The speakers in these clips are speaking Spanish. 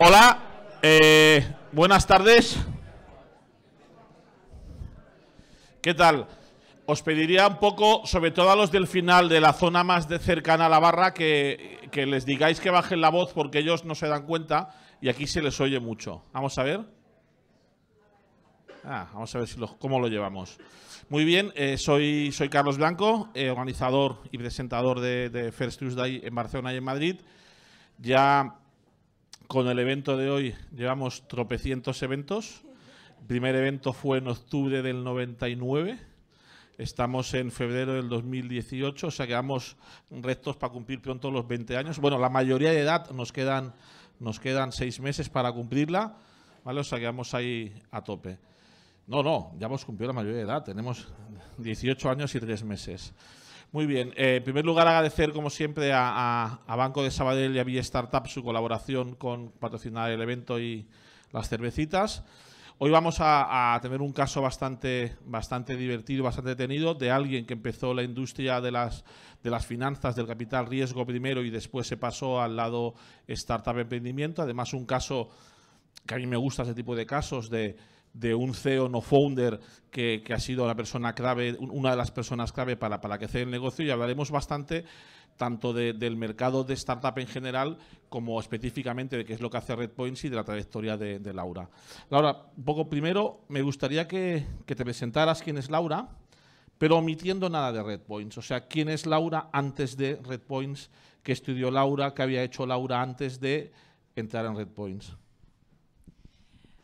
Hola, buenas tardes. ¿Qué tal? Os pediría un poco, sobre todo a los del final, de la zona más de cercana a la barra, que les digáis que bajen la voz porque ellos no se dan cuenta y aquí se les oye mucho. Vamos a ver. Ah, vamos a ver cómo lo llevamos. Muy bien, eh, soy, Carlos Blanco, eh, organizador y presentador de, de, First Tuesday en Barcelona y en Madrid. Ya con el evento de hoy llevamos tropecientos eventos. El primer evento fue en octubre del 99. Estamos en febrero del 2018, o sea que vamos rectos para cumplir pronto los 20 años. Bueno, la mayoría de edad nos quedan, nos quedan seis meses para cumplirla, ¿vale? O sea que vamos ahí a tope. No, no, ya hemos cumplido la mayoría de edad. Tenemos 18 años y 3 meses. Muy bien. Eh, en primer lugar, agradecer, como siempre, a, Banco de Sabadell y a Villa Startup su colaboración con patrocinar el evento y las cervecitas. Hoy vamos a, tener un caso bastante, bastante divertido, bastante detenido, de alguien que empezó la industria de las, de las finanzas, del capital riesgo primero y después se pasó al lado startup emprendimiento. Además, un caso que a mí me gusta ese tipo de casos de de un CEO no founder que, ha sido la persona clave, una de las personas clave para, para sea el negocio y hablaremos bastante tanto del mercado de startup en general como específicamente de qué es lo que hace RedPoints y de la trayectoria de, Laura. Laura, un poco primero, me gustaría que, que, te presentaras quién es Laura, pero omitiendo nada de RedPoints. O sea, quién es Laura antes de RedPoints, qué estudió Laura, qué había hecho Laura antes de entrar en RedPoints.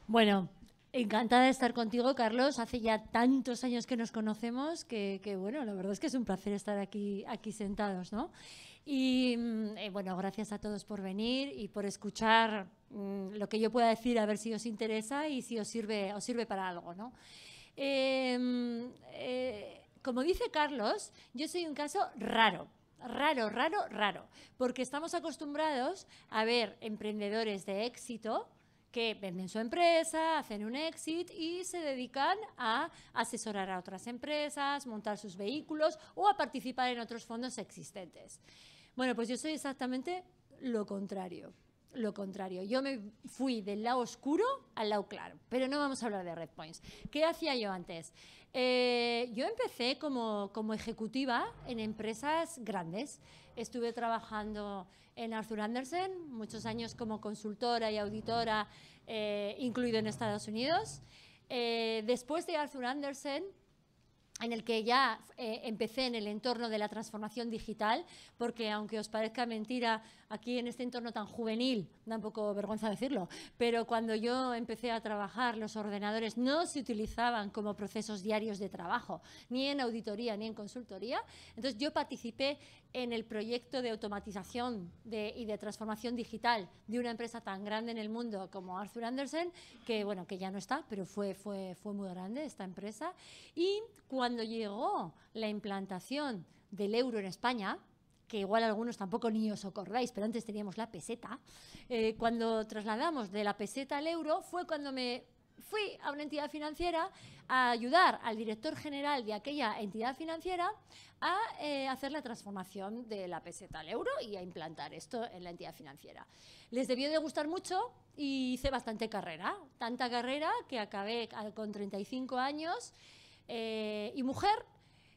Bueno, Encantada de estar contigo, Carlos. Hace ya tantos años que nos conocemos que, bueno, la verdad es que es un placer estar aquí, aquí sentados, ¿no? Y mm, eh, bueno, gracias a todos por venir y por escuchar mm, lo que yo pueda decir, a ver si os interesa y si os sirve, sirve para algo, ¿no? Em, eh, como dice Carlos, yo soy un caso raro raro, raro, raro, porque estamos acostumbrados a ver emprendedores de éxito que venden su empresa, hacen un exit y se dedican a asesorar a otras empresas, montar sus vehículos o a participar en otros fondos existentes. Bueno, pues yo soy exactamente lo contrario. Lo contrario, yo me fui del lado oscuro al lado claro, pero no vamos a hablar de red points. ¿Qué hacía yo antes? Eh, yo empecé como, ejecutiva en empresas grandes. Estuve trabajando en Arthur Andersen muchos años como consultora y auditora, eh, incluido en Estados Unidos. Eh, después de Arthur Andersen, en el que ya eh, empecé en el entorno de la transformación digital, porque aunque os parezca mentira, aquí en este entorno tan juvenil, da un poco vergüenza decirlo, pero cuando yo empecé a trabajar, los ordenadores no se utilizaban como procesos diarios de trabajo, ni en auditoría, ni en consultoría. Entonces yo participé en el proyecto de automatización y de transformación digital de una empresa tan grande en el mundo como Arthur Andersen, que bueno, que ya no está, pero fue, fue, fue muy grande esta empresa. Y cuando llegó la implantación del euro en España, que igual algunos tampoco ni os acordáis, pero antes teníamos la peseta, eh, cuando trasladamos de la peseta al euro fue cuando me fui a una entidad financiera a ayudar al director general de aquella entidad financiera a eh, hacer la transformación de la peseta al euro y a implantar esto en la entidad financiera. Les debió de gustar mucho y hice bastante carrera, tanta carrera que acabé con 35 años eh, y mujer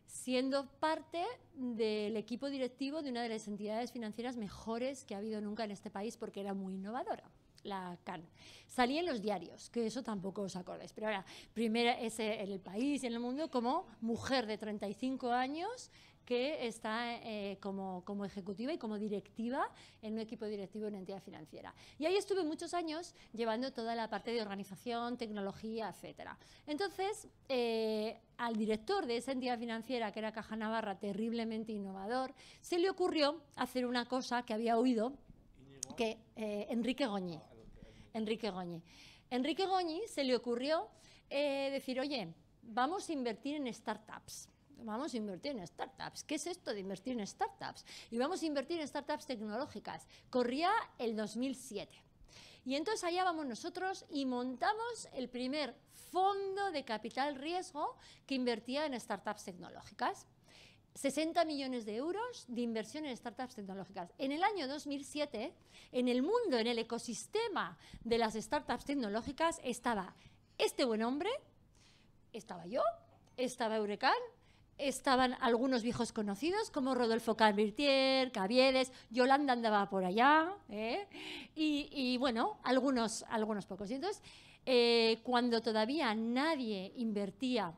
siendo parte del equipo directivo de una de las entidades financieras mejores que ha habido nunca en este país porque era muy innovadora la CAN. Salí en los diarios, que eso tampoco os acordáis, pero ahora, primera es en el país, y en el mundo, como mujer de 35 años que está eh, como, ejecutiva y como directiva en un equipo directivo de una entidad financiera. Y ahí estuve muchos años llevando toda la parte de organización, tecnología, etc. Entonces, eh, al director de esa entidad financiera, que era Caja Navarra, terriblemente innovador, se le ocurrió hacer una cosa que había oído, que eh, Enrique Goñi. Enrique Goñi. Enrique Goñi se le ocurrió eh, decir, oye, vamos a invertir en startups. Vamos a invertir en startups. ¿Qué es esto de invertir en startups? Y vamos a invertir en startups tecnológicas. Corría el 2007. Y entonces allá vamos nosotros y montamos el primer fondo de capital riesgo que invertía en startups tecnológicas. 60 millones de euros de inversión en startups tecnológicas. En el año 2007, en el mundo, en el ecosistema de las startups tecnológicas, estaba este buen hombre, estaba yo, estaba Eurecan, estaban algunos viejos conocidos como Rodolfo Carvirtier, Caviedes, Yolanda andaba por allá, ¿eh? y, bueno, algunos, algunos pocos. Y entonces, eh, cuando todavía nadie invertía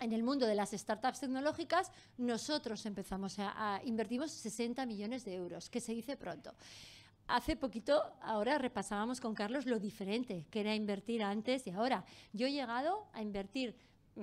en el mundo de las startups tecnológicas, nosotros empezamos a, invertimos 60 millones de euros, que se dice pronto. Hace poquito, ahora repasábamos con Carlos lo diferente que era invertir antes y ahora. Yo he llegado a invertir 2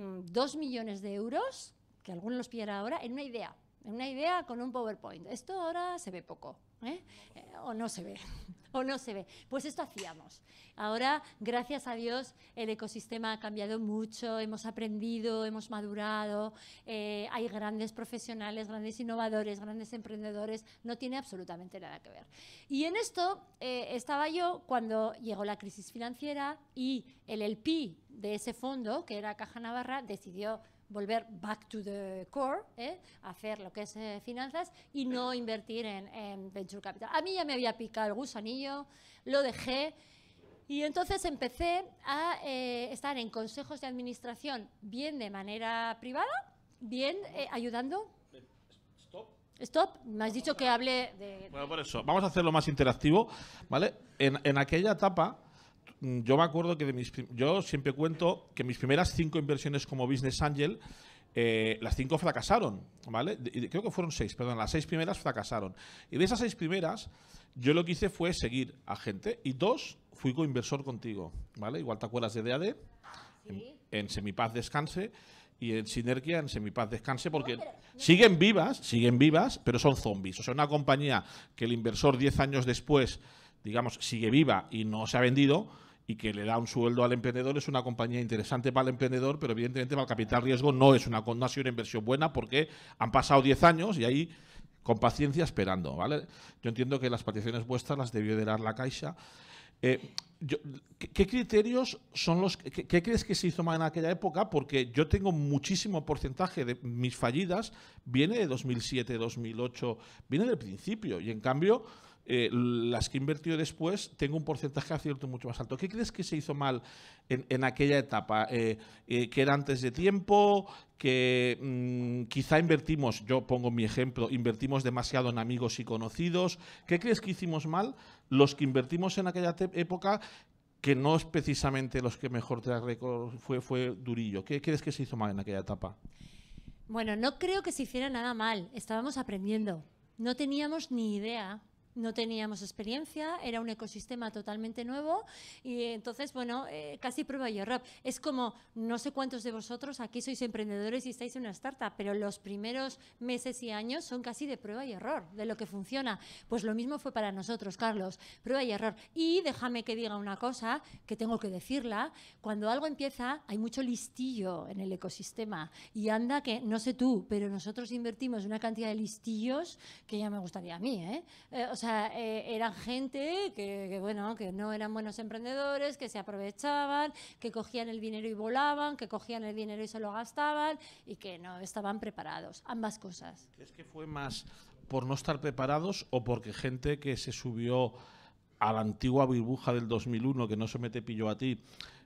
mm, millones de euros, que algunos los pillan ahora, en una idea, en una idea con un PowerPoint. Esto ahora se ve poco, ¿Eh? Eh, o no se ve, o no se ve. Pues esto hacíamos. Ahora, gracias a Dios, el ecosistema ha cambiado mucho, hemos aprendido, hemos madurado, eh, hay grandes profesionales, grandes innovadores, grandes emprendedores, no tiene absolutamente nada que ver. Y en esto estaba yo cuando llegó la crisis financiera y el pi de ese fondo, que era Caja Navarra, decidió volver back to the core, ¿eh? hacer lo que es eh, finanzas y no invertir en, venture capital. A mí ya me había picado el gusanillo, lo dejé y entonces empecé a eh, estar en consejos de administración, bien de manera privada, bien ayudando. Stop. Stop, me has dicho que hable de, Bueno, por eso, vamos a hacerlo más interactivo, ¿vale? en aquella etapa Mm, yo me acuerdo que de mis, yo siempre cuento que mis primeras cinco inversiones como business angel eh, las cinco fracasaron, ¿vale? creo que fueron seis, perdón, las seis primeras fracasaron. Y de esas seis primeras, yo lo que hice fue seguir a gente y dos, fui coinversor contigo, ¿vale? Igual te acuerdas de DAD, en, Semipaz Descanse y en Sinergia en Semipaz Descanse, porque siguen vivas, siguen vivas, pero son zombies. O sea, una compañía que el inversor diez años después, digamos, sigue viva y no se ha vendido y que le da un sueldo al emprendedor, es una compañía interesante para el emprendedor, pero evidentemente para el capital riesgo no es una, ha sido una inversión buena porque han pasado 10 años y ahí con paciencia esperando, ¿vale? Yo entiendo que las peticiones vuestras las debió de dar la Caixa. Eh, ¿qué, criterios son los que, qué crees que se hizo mal en aquella época? Porque yo tengo muchísimo porcentaje de mis fallidas, viene de 2007, 2008, viene del principio y en cambio eh, las que invertió después tengo un porcentaje de acierto mucho más alto. ¿Qué crees que se hizo mal en, aquella etapa? Eh, eh, ¿Que era antes de tiempo? ¿Que mm, quizá invertimos, yo pongo mi ejemplo, invertimos demasiado en amigos y conocidos? ¿Qué crees que hicimos mal los que invertimos en aquella época? que no es precisamente los que mejor te fue, fue Durillo. ¿Qué crees que se hizo mal en aquella etapa? Bueno, no creo que se hiciera nada mal. Estábamos aprendiendo. No teníamos ni idea no teníamos experiencia, era un ecosistema totalmente nuevo y entonces, bueno, eh, casi prueba y error. Es como, no sé cuántos de vosotros aquí sois emprendedores y estáis en una startup, pero los primeros meses y años son casi de prueba y error, de lo que funciona. Pues lo mismo fue para nosotros, Carlos, prueba y error. Y déjame que diga una cosa, que tengo que decirla, cuando algo empieza hay mucho listillo en el ecosistema y anda que, no sé tú, pero nosotros invertimos una cantidad de listillos que ya me gustaría a mí, ¿eh? Eh, o sea, sea, eh, eran gente que, bueno, que no eran buenos emprendedores, que se aprovechaban, que cogían el dinero y volaban, que cogían el dinero y se lo gastaban y que no estaban preparados. Ambas cosas. ¿Crees que fue más por no estar preparados o porque gente que se subió a la antigua burbuja del 2001, que no se mete pillo a ti,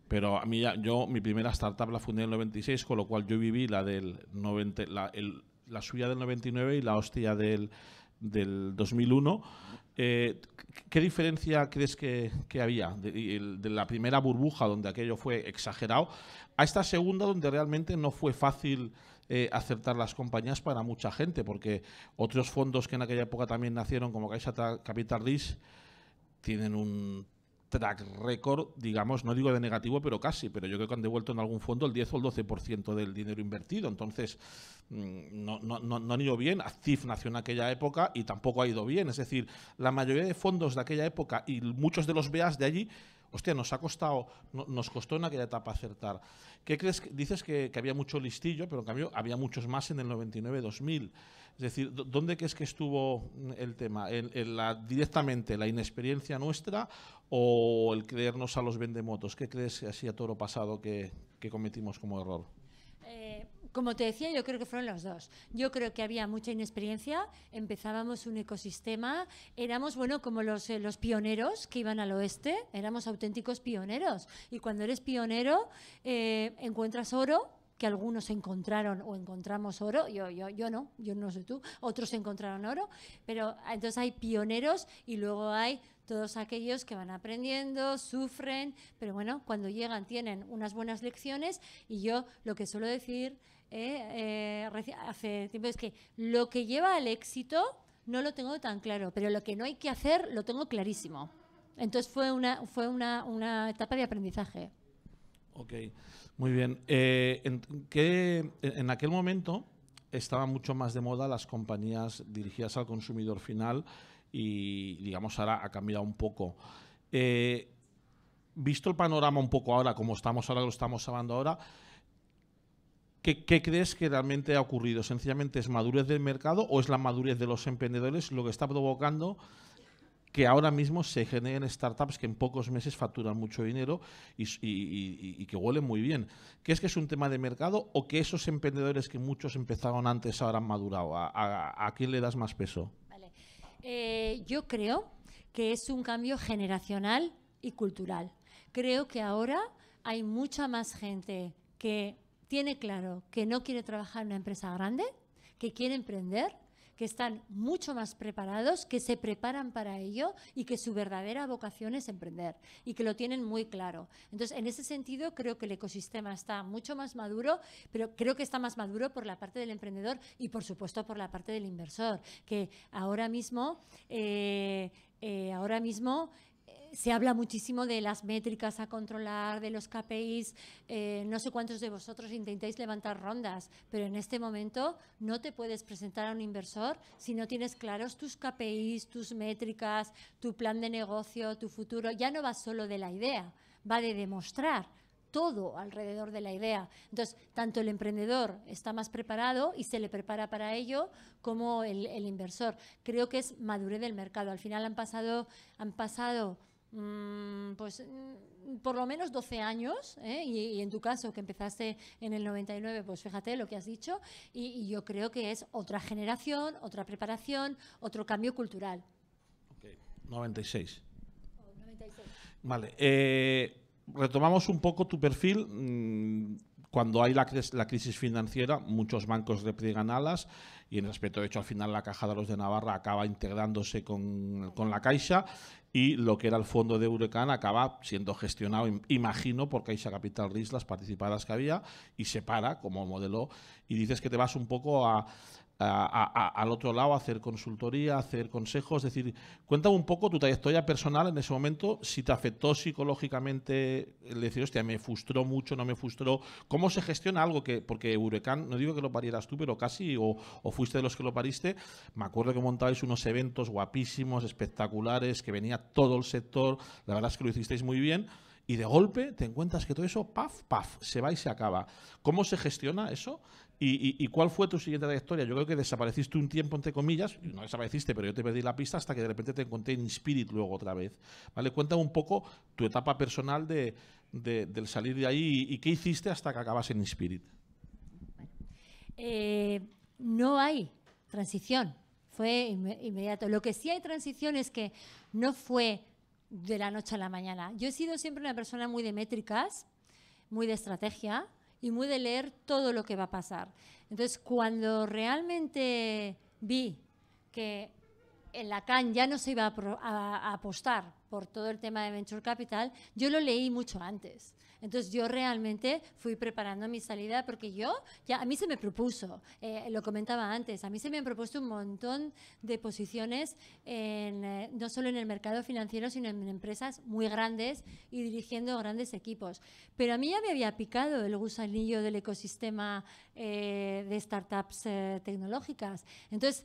pero a mí yo mi primera startup la fundé en el 96, con lo cual yo viví la del 90, la, la suya del 99 y la hostia del del 2001. Eh, ¿Qué diferencia crees que, había de, la primera burbuja, donde aquello fue exagerado, a esta segunda, donde realmente no fue fácil eh, acertar las compañías para mucha gente? Porque otros fondos que en aquella época también nacieron, como Caixa Capital Risk tienen un track record, digamos, no digo de negativo, pero casi, pero yo creo que han devuelto en algún fondo el 10 o el 12% del dinero invertido. Entonces, mm, no, han ido bien. CIF nació en aquella época y tampoco ha ido bien. Es decir, la mayoría de fondos de aquella época y muchos de los BAs de allí hostia, nos ha costado, nos costó en aquella etapa acertar. ¿Qué crees? Dices que, había mucho listillo, pero en cambio había muchos más en el 99-2000. Es decir, ¿dónde crees que estuvo mm, el tema? la, ¿Directamente la inexperiencia nuestra o el creernos a los vendemotos? ¿Qué crees así a toro pasado que, cometimos como error? Eh, como te decía, yo creo que fueron los dos. Yo creo que había mucha inexperiencia, empezábamos un ecosistema, éramos, bueno, como los, eh, los pioneros que iban al oeste, éramos auténticos pioneros. Y cuando eres pionero, eh, encuentras oro, que algunos encontraron o encontramos oro, yo, yo, yo no, yo no sé tú, otros encontraron oro, pero entonces hay pioneros y luego hay todos aquellos que van aprendiendo, sufren, pero bueno, cuando llegan tienen unas buenas lecciones y yo lo que suelo decir eh, eh, hace tiempo es que lo que lleva al éxito no lo tengo tan claro, pero lo que no hay que hacer lo tengo clarísimo. Entonces fue una, fue una, una etapa de aprendizaje. Ok. Muy bien. Eh, en, aquel momento estaban mucho más de moda las compañías dirigidas al consumidor final y, digamos, ahora ha cambiado un poco. Eh, visto el panorama un poco ahora, como estamos ahora, lo estamos hablando ahora, ¿Qué, ¿qué, crees que realmente ha ocurrido? ¿Sencillamente es madurez del mercado o es la madurez de los emprendedores lo que está provocando que ahora mismo se generen startups que en pocos meses facturan mucho dinero y, que huelen muy bien. ¿qué es que es un tema de mercado o que esos emprendedores que muchos empezaron antes ahora han madurado? ¿A, quién le das más peso? Eh, yo creo que es un cambio generacional y cultural. Creo que ahora hay mucha más gente que tiene claro que no quiere trabajar en una empresa grande, que quiere emprender que están mucho más preparados, que se preparan para ello y que su verdadera vocación es emprender y que lo tienen muy claro. Entonces, en ese sentido, creo que el ecosistema está mucho más maduro, pero creo que está más maduro por la parte del emprendedor y, por supuesto, por la parte del inversor, que ahora mismo, eh, eh, ahora mismo se habla muchísimo de las métricas a controlar, de los KPIs. Eh, no sé cuántos de vosotros intentáis levantar rondas, pero en este momento no te puedes presentar a un inversor si no tienes claros tus KPIs, tus métricas, tu plan de negocio, tu futuro. Ya no va solo de la idea, va de demostrar todo alrededor de la idea. Entonces, tanto el emprendedor está más preparado y se le prepara para ello como el, inversor. Creo que es madurez del mercado. Al final han pasado, han pasado mm, pues mm, por lo menos 12 años, ¿eh? y, en tu caso que empezaste en el 99, pues fíjate lo que has dicho, y, yo creo que es otra generación, otra preparación, otro cambio cultural. 96. Vale. Eh, retomamos un poco tu perfil. Mm, cuando hay la, crisis financiera, muchos bancos repliegan alas y en respecto, de hecho, al final la Caja de los de Navarra acaba integrándose con, la Caixa y lo que era el fondo de Huracán acaba siendo gestionado, imagino, por Caixa Capital RIS, las participadas que había, y se para como modelo. Y dices que te vas un poco a, al otro lado, hacer consultoría, hacer consejos. Es decir, cuéntame un poco tu trayectoria personal en ese momento, si te afectó psicológicamente el decir, hostia, me frustró mucho, no me frustró. ¿Cómo se gestiona algo que, porque Huracán, no digo que lo parieras tú, pero casi, o, o fuiste de los que lo pariste? Me acuerdo que montabais unos eventos guapísimos, espectaculares, que venía todo el sector, la verdad es que lo hicisteis muy bien. Y de golpe te encuentras que todo eso, paf, paf, se va y se acaba. ¿Cómo se gestiona eso? ¿Y, cuál fue tu siguiente trayectoria? Yo creo que desapareciste un tiempo, entre comillas, no desapareciste, pero yo te perdí la pista hasta que de repente te encontré en Spirit luego otra vez. ¿Vale? Cuéntame un poco tu etapa personal de, del salir de ahí y, qué hiciste hasta que acabas en Spirit. Eh, no hay transición, fue inmediato. Lo que sí hay transición es que no fue de la noche a la mañana. Yo he sido siempre una persona muy de métricas, muy de estrategia, y muy de leer todo lo que va a pasar. Entonces, cuando realmente vi que en la CAN ya no se iba a, apostar por todo el tema de Venture Capital, yo lo leí mucho antes. Entonces yo realmente fui preparando mi salida porque yo, ya a mí se me propuso, eh, lo comentaba antes, a mí se me han propuesto un montón de posiciones, eh, no solo en el mercado financiero, sino en empresas muy grandes y dirigiendo grandes equipos. Pero a mí ya me había picado el gusanillo del ecosistema eh, de startups tecnológicas. Entonces,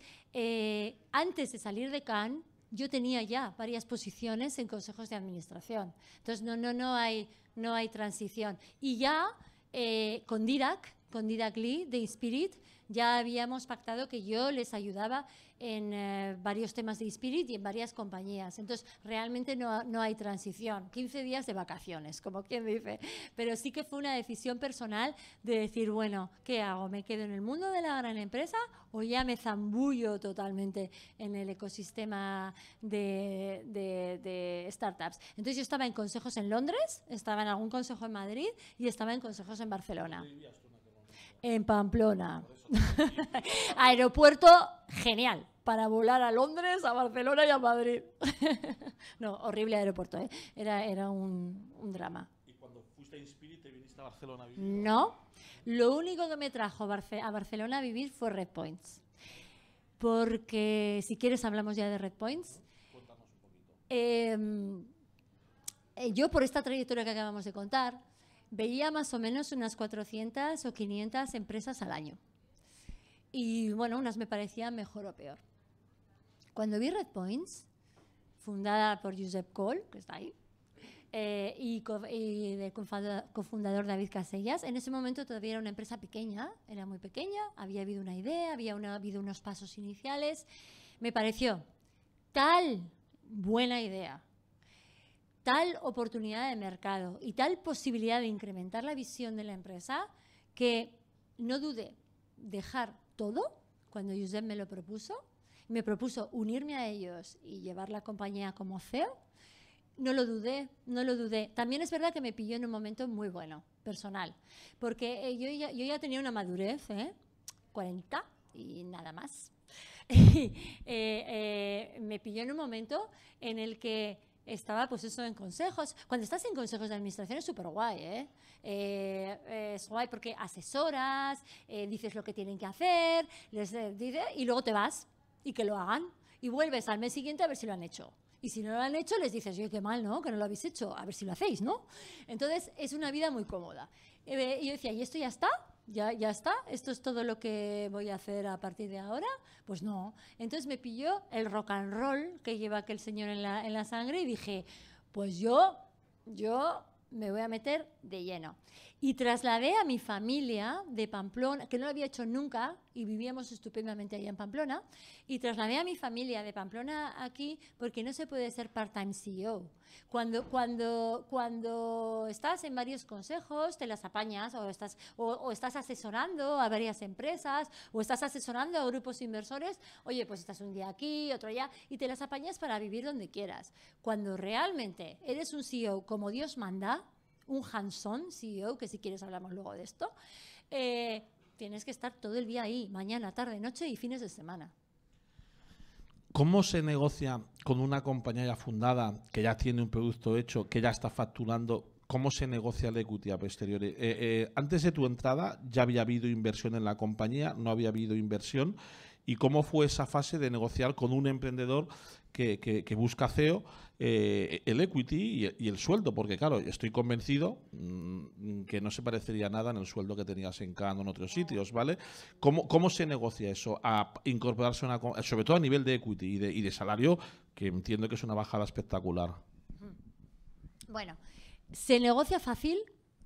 antes de salir de Cannes, yo tenía ya varias posiciones en consejos de administración. Entonces, no, no, no, hay, no hay transición. Y ya eh, con Dirac, con Didac Lee de Inspirit, ya habíamos pactado que yo les ayudaba en eh, varios temas de Spirit y en varias compañías. Entonces, realmente no, hay transición. 15 días de vacaciones, como quien dice. Pero sí que fue una decisión personal de decir, bueno, ¿qué hago? ¿Me quedo en el mundo de la gran empresa o ya me zambullo totalmente en el ecosistema de, de startups? Entonces, yo estaba en consejos en Londres, estaba en algún consejo en Madrid y estaba en consejos en Barcelona. En Pamplona. Aeropuerto genial para volar a Londres, a Barcelona y a Madrid. no, horrible aeropuerto, ¿eh? Era, era un, drama. ¿Y cuando fuiste a Inspirit viniste a Barcelona a vivir? No, lo único que me trajo a Barcelona a vivir fue Red Points. Porque, si quieres, hablamos ya de Red Points. un poquito. Em, eh, yo, por esta trayectoria que acabamos de contar, veía más o menos unas 400 o 500 empresas al año. Y bueno, unas me parecían mejor o peor. Cuando vi Red Points, fundada por Josep Cole que está ahí, eh, y, del cofundador David Casellas. En ese momento todavía era una empresa pequeña, era muy pequeña, había habido una idea, había habido unos pasos iniciales. Me pareció tal buena idea, tal oportunidad de mercado y tal posibilidad de incrementar la visión de la empresa que no dudé dejar todo cuando Josep me lo propuso. Me propuso unirme a ellos y llevar la compañía como CEO. No lo dudé, no lo dudé. También es verdad que me pilló en un momento muy bueno, personal, porque eh, yo ya, yo ya tenía una madurez, ¿eh? 40 y nada más. Eh, eh, me pilló en un momento en el que estaba pues eso en consejos. Cuando estás en consejos de administración es súper guay, ¿eh? Eh, ¿eh? Es guay porque asesoras, eh, dices lo que tienen que hacer, les y luego te vas y que lo hagan. Y vuelves al mes siguiente a ver si lo han hecho. Y si no lo han hecho, les dices, yo qué mal, ¿no? Que no lo habéis hecho, a ver si lo hacéis, ¿no? Entonces es una vida muy cómoda. y yo decía, ¿y esto ya está? ya, ya está, esto es todo lo que voy a hacer a partir de ahora. Pues no. Entonces me pilló el rock and roll que lleva aquel señor en la, sangre y dije, pues yo, yo me voy a meter de lleno. Y trasladé a mi familia de Pamplona, que no lo había hecho nunca, y vivíamos estupendamente allá en Pamplona, y trasladé a mi familia de Pamplona aquí porque no se puede ser part-time CEO. Cuando, cuando, cuando estás en varios consejos, te las apañas, o estás, o estás asesorando a varias empresas, o estás asesorando a grupos inversores, oye, pues estás un día aquí, otro allá, y te las apañas para vivir donde quieras. Cuando realmente eres un CEO como Dios manda, un Hanson, CEO, que si quieres hablamos luego de esto, eh, tienes que estar todo el día ahí, mañana, tarde, noche y fines de semana. ¿Cómo se negocia con una compañía ya fundada, que ya tiene un producto hecho, que ya está facturando? ¿Cómo se negocia el equity a posteriori? Eh, eh, antes de tu entrada ya había habido inversión en la compañía, no había habido inversión. ¿Y cómo fue esa fase de negociar con un emprendedor que, busca CEO, eh, el equity y, el sueldo, porque claro, estoy convencido mm, que no se parecería nada en el sueldo que tenías en o en otros sitios, ¿vale? ¿Cómo, se negocia eso? A incorporarse sobre todo a nivel de equity y de salario, que entiendo que es una bajada espectacular. Bueno, se negocia fácil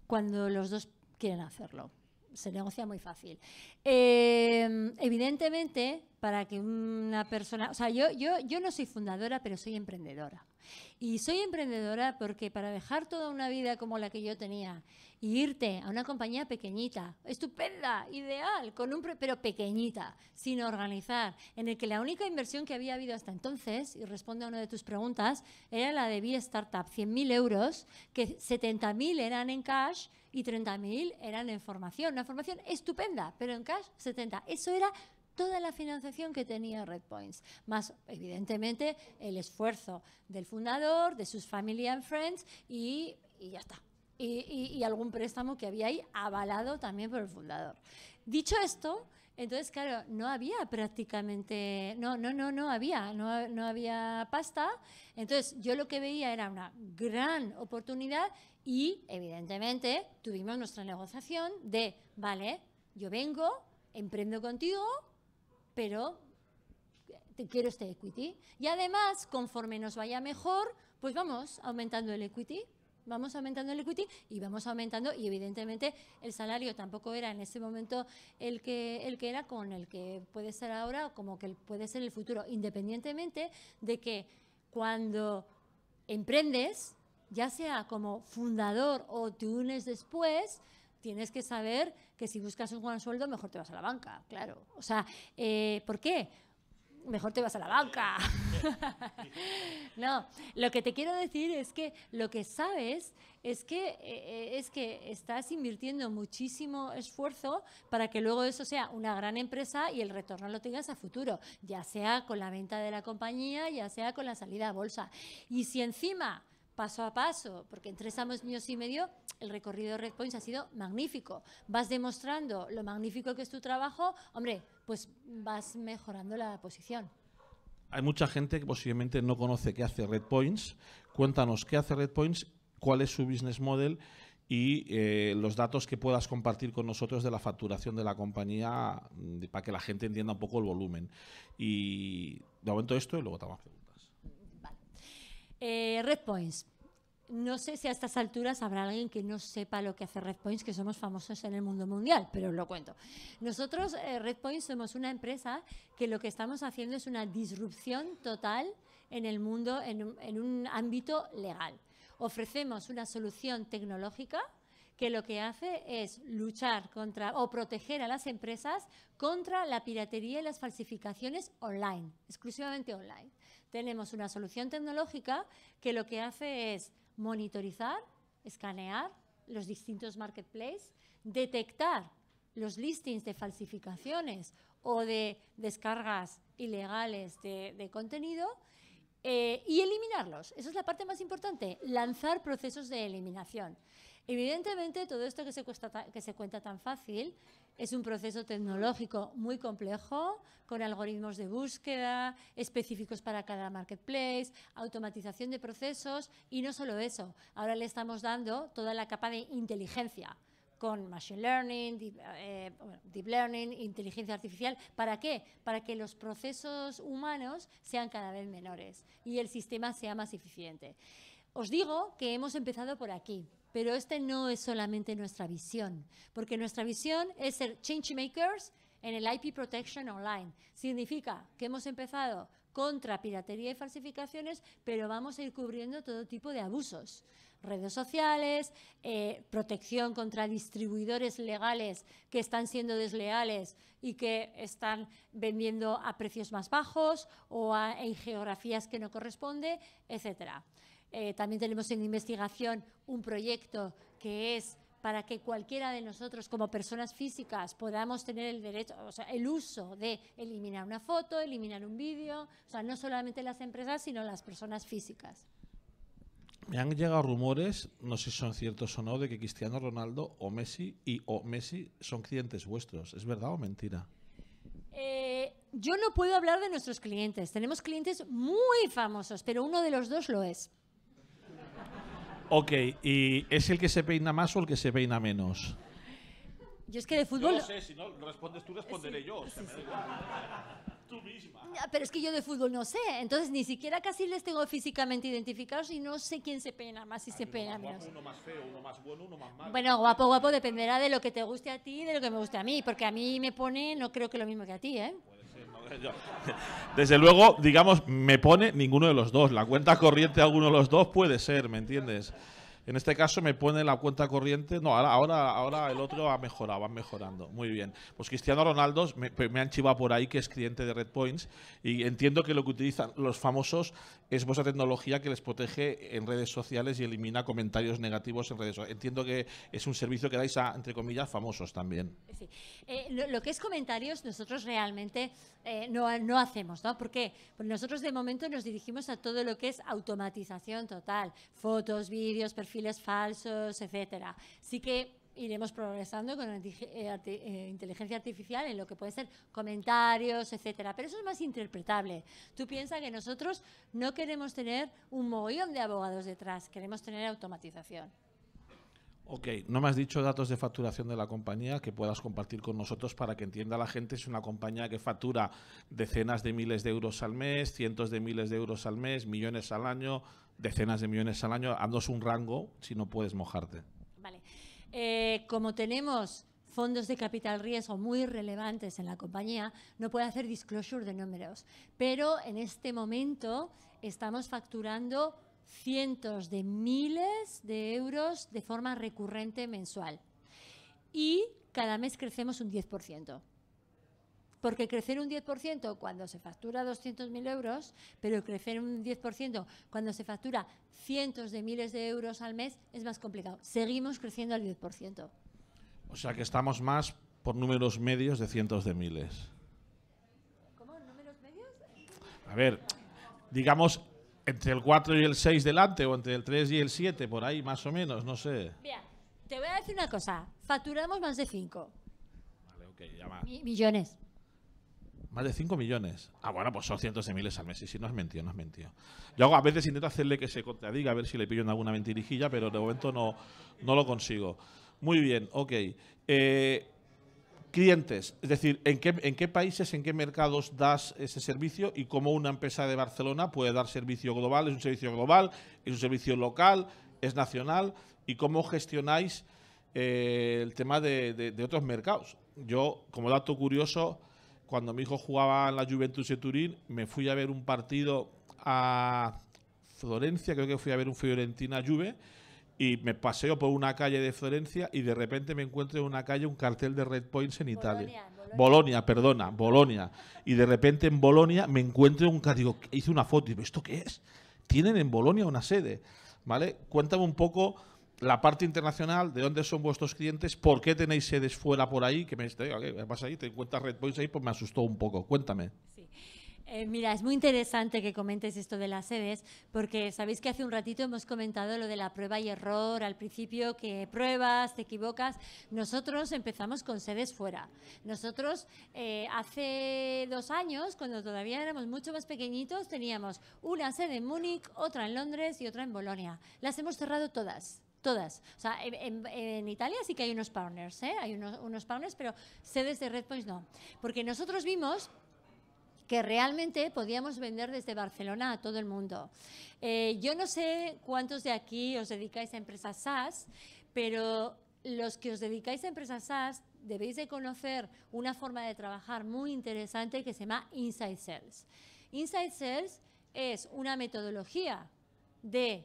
cuando los dos quieren hacerlo se negocia muy fácil. Em, evidentemente, para que una persona, o sea, yo, yo, yo no soy fundadora, pero soy emprendedora. Y soy emprendedora porque para dejar toda una vida como la que yo tenía y irte a una compañía pequeñita, estupenda, ideal, con un pero pequeñita, sin organizar, en el que la única inversión que había habido hasta entonces, y responde a una de tus preguntas, era la de B Startup, 100.000 euros, que 70.000 eran en cash y 30.000 eran en formación, una formación estupenda, pero en cash 70. Eso era toda la financiación que tenía RedPoints, más evidentemente el esfuerzo del fundador, de sus family and friends y, y ya está. Y, y, y, algún préstamo que había ahí avalado también por el fundador. Dicho esto, entonces, claro, no había prácticamente, no, no, no, no había, no, no había pasta. Entonces, yo lo que veía era una gran oportunidad y evidentemente tuvimos nuestra negociación de, vale, yo vengo, emprendo contigo, pero te quiero este equity. Y además, conforme nos vaya mejor, pues vamos aumentando el equity, vamos aumentando el equity y vamos aumentando y evidentemente el salario tampoco era en ese momento el que el que era con el que puede ser ahora como que puede ser el futuro, independientemente de que cuando emprendes ya sea como fundador o te unes después, tienes que saber que si buscas un buen sueldo, mejor te vas a la banca, claro. O sea, eh, ¿por qué? Mejor te vas a la banca. no, lo que te quiero decir es que lo que sabes es que, eh, es que estás invirtiendo muchísimo esfuerzo para que luego eso sea una gran empresa y el retorno lo tengas a futuro, ya sea con la venta de la compañía, ya sea con la salida a bolsa. Y si encima paso a paso, porque en tres años y medio el recorrido de Red Points ha sido magnífico. Vas demostrando lo magnífico que es tu trabajo, hombre, pues vas mejorando la posición. Hay mucha gente que posiblemente no conoce qué hace Red Points. Cuéntanos qué hace Red Points, cuál es su business model y eh, los datos que puedas compartir con nosotros de la facturación de la compañía mm, para que la gente entienda un poco el volumen. Y de momento esto y luego te vamos eh, Red No sé si a estas alturas habrá alguien que no sepa lo que hace Red que somos famosos en el mundo mundial, pero os lo cuento. Nosotros, eh, somos una empresa que lo que estamos haciendo es una disrupción total en el mundo, en un ámbito legal. Ofrecemos una solución tecnológica que lo que hace es luchar contra o proteger a las empresas contra la piratería y las falsificaciones online, exclusivamente online. Tenemos una solución tecnológica que lo que hace es monitorizar, escanear los distintos marketplaces, detectar los listings de falsificaciones o de descargas ilegales de, contenido eh, y eliminarlos. Esa es la parte más importante, lanzar procesos de eliminación. Evidentemente, todo esto que se, cuenta tan fácil es un proceso tecnológico muy complejo, con algoritmos de búsqueda específicos para cada marketplace, automatización de procesos y no solo eso, ahora le estamos dando toda la capa de inteligencia con Machine Learning, deep, eh, Learning, inteligencia artificial. ¿Para qué? Para que los procesos humanos sean cada vez menores y el sistema sea más eficiente. Os digo que hemos empezado por aquí. Pero este no es solamente nuestra visión, porque nuestra visión es ser change makers en el IP Protection Online. Significa que hemos empezado contra piratería y falsificaciones, pero vamos a ir cubriendo todo tipo de abusos. Redes sociales, eh, protección contra distribuidores legales que están siendo desleales y que están vendiendo a precios más bajos o en geografías que no corresponde, etcétera. Eh, también tenemos en investigación un proyecto que es para que cualquiera de nosotros como personas físicas podamos tener el derecho, o sea, el uso de eliminar una foto, eliminar un vídeo, o sea, no solamente las empresas, sino las personas físicas. Me han llegado rumores, no sé si son ciertos o no, de que Cristiano Ronaldo o Messi y o Messi son clientes vuestros. ¿Es verdad o mentira? Eh, yo no puedo hablar de nuestros clientes. Tenemos clientes muy famosos, pero uno de los dos lo es. Ok, ¿y es el que se peina más o el que se peina menos? Yo es que de fútbol... no sé, si no respondes tú, responderé yo. misma. Pero es que yo de fútbol no sé, entonces ni siquiera casi les tengo físicamente identificados y no sé quién se peina más y se peina menos. uno más feo, uno más bueno, uno más malo. Bueno, guapo, guapo dependerá de lo que te guste a ti y de lo que me guste a mí, porque a mí me pone, no creo que lo mismo que a ti, ¿eh? Desde luego, digamos, me pone ninguno de los dos. La cuenta corriente de alguno de los dos puede ser, ¿me entiendes? En este caso me pone la cuenta corriente. No, ahora, ahora, el otro ha mejorado, va mejorando. Muy bien. Pues Cristiano Ronaldo me, me, han chivado por ahí que es cliente de Redpoints y entiendo que lo que utilizan los famosos es vuestra tecnología que les protege en redes sociales y elimina comentarios negativos en redes sociales. Entiendo que es un servicio que dais a, entre comillas, famosos también. Eh, lo, que es comentarios nosotros realmente eh, no, no hacemos, ¿no? ¿Por qué? Porque nosotros de momento nos dirigimos a todo lo que es automatización total, fotos, vídeos, perfiles falsos, etcétera. Así que iremos progresando con eh, eh, inteligencia artificial en lo que puede ser comentarios, etcétera. Pero eso es más interpretable. Tú piensas que nosotros no queremos tener un mogollón de abogados detrás, queremos tener automatización. Ok, no me has dicho datos de facturación de la compañía que puedas compartir con nosotros para que entienda la gente. Es una compañía que factura decenas de miles de euros al mes, cientos de miles de euros al mes, millones al año, decenas de millones al año. Haznos un rango si no puedes mojarte. Eh, como tenemos fondos de capital riesgo muy relevantes en la compañía, no puede hacer disclosure de números. Pero en este momento estamos facturando cientos de miles de euros de forma recurrente mensual. Y cada mes crecemos un 10%. Porque crecer un 10% cuando se factura 200.000 euros, pero crecer un 10% cuando se factura cientos de miles de euros al mes es más complicado. Seguimos creciendo al 10%. O sea que estamos más por números medios de cientos de miles. ¿Cómo? ¿Números medios? A ver, digamos entre el 4 y el 6 delante o entre el 3 y el 7, por ahí más o menos, no sé. Mira, te voy a decir una cosa. Facturamos más de 5. Vale, ok, ya va. millones. Más de 5 millones. Ah, bueno, pues son cientos de miles al mes. Y si no has mentido, no has mentido. Yo a veces intento hacerle que se contradiga, a ver si le pillo en alguna mentirijilla, pero de momento no, lo consigo. Muy bien, ok. Eh, clientes, es decir, ¿en qué, países, en qué mercados das ese servicio y cómo una empresa de Barcelona puede dar servicio global? ¿Es un servicio global? ¿Es un servicio local? ¿Es nacional? ¿Y cómo gestionáis eh, el tema de, otros mercados? Yo, como dato curioso, cuando mi hijo jugaba en la Juventus de Turín, me fui a ver un partido a Florencia, creo que fui a ver un Fiorentina Juve, y me paseo por una calle de Florencia y de repente me encuentro en una calle un cartel de Red Points en Italia. Bolonia, perdona, Bolonia. Y de repente en Bolonia me encuentro un digo, hice una foto y digo, ¿esto qué es? Tienen en Bolonia una sede, ¿vale? Cuéntame un poco la parte internacional, de dónde son vuestros clientes, por qué tenéis sedes fuera por ahí, que me dice, ¿qué pasa ahí? ¿Te encuentras Red ahí? Pues me asustó un poco. Cuéntame. Eh, mira, es muy interesante que comentes esto de las sedes, porque sabéis que hace un ratito hemos comentado lo de la prueba y error, al principio que pruebas, te equivocas. Nosotros empezamos con sedes fuera. Nosotros eh, hace dos años, cuando todavía éramos mucho más pequeñitos, teníamos una sede en Múnich, otra en Londres y otra en Bolonia. Las hemos cerrado todas. Todas. O sea, en, Italia sí que hay unos partners, ¿eh? Hay unos, partners, pero sedes de Redpoint no. Porque nosotros vimos que realmente podíamos vender desde Barcelona a todo el mundo. Eh, yo no sé cuántos de aquí os dedicáis a empresas SaaS, pero los que os dedicáis a empresas SaaS debéis de conocer una forma de trabajar muy interesante que se llama Inside Sales. Inside Sales es una metodología de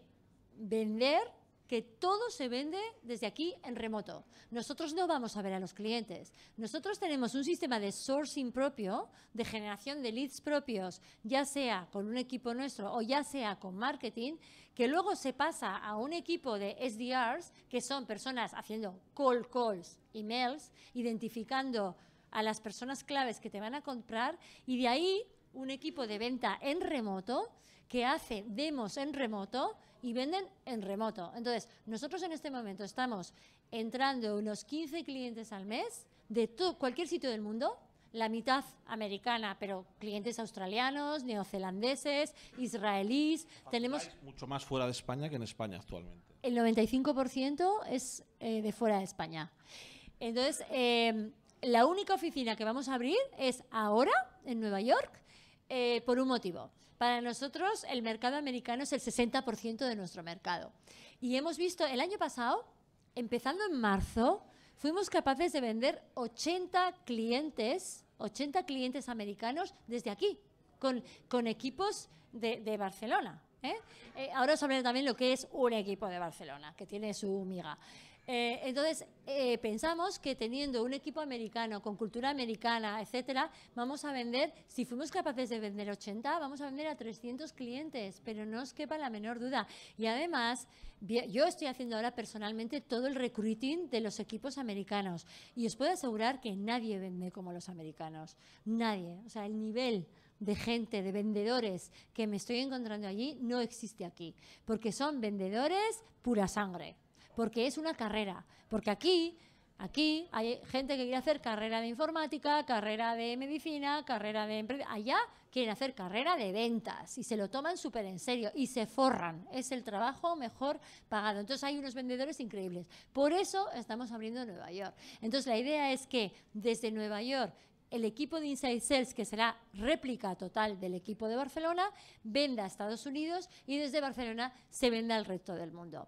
vender que todo se vende desde aquí en remoto. Nosotros no vamos a ver a los clientes. Nosotros tenemos un sistema de sourcing propio, de generación de leads propios, ya sea con un equipo nuestro o ya sea con marketing, que luego se pasa a un equipo de SDRs, que son personas haciendo call calls, emails, identificando a las personas claves que te van a comprar y de ahí un equipo de venta en remoto que hace demos en remoto y venden en remoto. Entonces, nosotros en este momento estamos entrando unos 15 clientes al mes de cualquier sitio del mundo, la mitad americana, pero clientes australianos, neozelandeses, israelíes. Tenemos mucho más fuera de España que en España actualmente. El 95% es eh, de fuera de España. Entonces, em, la única oficina que vamos a abrir es ahora en Nueva York eh, por un motivo. Para nosotros el mercado americano es el 60% de nuestro mercado. Y hemos visto el año pasado, empezando en marzo, fuimos capaces de vender 80 clientes, 80 clientes americanos desde aquí, con, con equipos de, Barcelona. ¿eh? Eh, ahora os hablaré también lo que es un equipo de Barcelona, que tiene su miga. Eh, entonces, eh, pensamos que teniendo un equipo americano, con cultura americana, etcétera, vamos a vender, si fuimos capaces de vender 80, vamos a vender a 300 clientes, pero no os quepa la menor duda. Y además, yo estoy haciendo ahora personalmente todo el recruiting de los equipos americanos y os puedo asegurar que nadie vende como los americanos, nadie. O sea, el nivel de gente, de vendedores que me estoy encontrando allí no existe aquí, porque son vendedores pura sangre porque es una carrera, porque aquí Aquí hay gente que quiere hacer carrera de informática, carrera de medicina, carrera de empresa. Allá quieren hacer carrera de ventas y se lo toman súper en serio y se forran. Es el trabajo mejor pagado. Entonces hay unos vendedores increíbles. Por eso estamos abriendo Nueva York. Entonces la idea es que desde Nueva York el equipo de Inside Sales, que será réplica total del equipo de Barcelona, venda a Estados Unidos y desde Barcelona se venda al resto del mundo.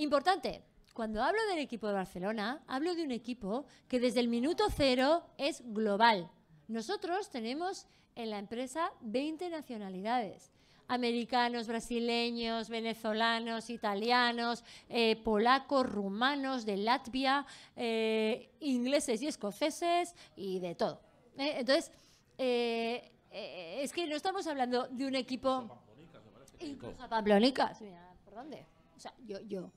Importante, cuando hablo del equipo de Barcelona, hablo de un equipo que desde el minuto cero es global. Nosotros tenemos en la empresa 20 nacionalidades. Americanos, brasileños, venezolanos, italianos, eh, polacos, rumanos, de Latvia, eh, ingleses y escoceses y de todo. Eh, entonces, es que no estamos hablando de un equipo... a ¿por dónde? yo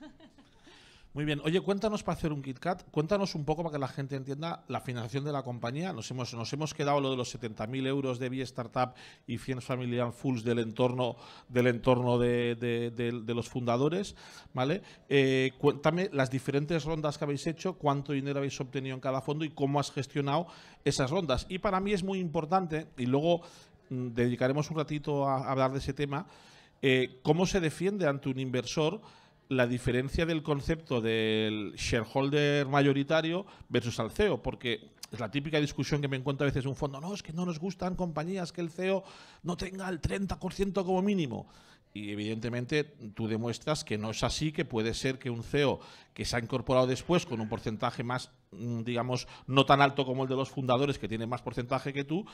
Muy bien. Oye, cuéntanos para hacer un KitKat, cuéntanos un poco para que la gente entienda la financiación de la compañía. Nos hemos, quedado lo de los 70.000 euros de Vía Startup y Fiends familiar Fools del entorno, del entorno de, los fundadores. ¿vale? Eh, cuéntame las diferentes rondas que habéis hecho, cuánto dinero habéis obtenido en cada fondo y cómo has gestionado esas rondas. Y para mí es muy importante, y luego mm, dedicaremos un ratito a, hablar de ese tema, eh, cómo se defiende ante un inversor la diferencia del concepto del shareholder mayoritario versus al CEO, porque es la típica discusión que me encuentro a veces en un fondo, no, es que no nos gustan compañías que el CEO no tenga el 30% como mínimo. Y evidentemente tú demuestras que no es así, que puede ser que un CEO que se ha incorporado después con un porcentaje más, mm, digamos, no tan alto como el de los fundadores, que tiene más porcentaje que tú,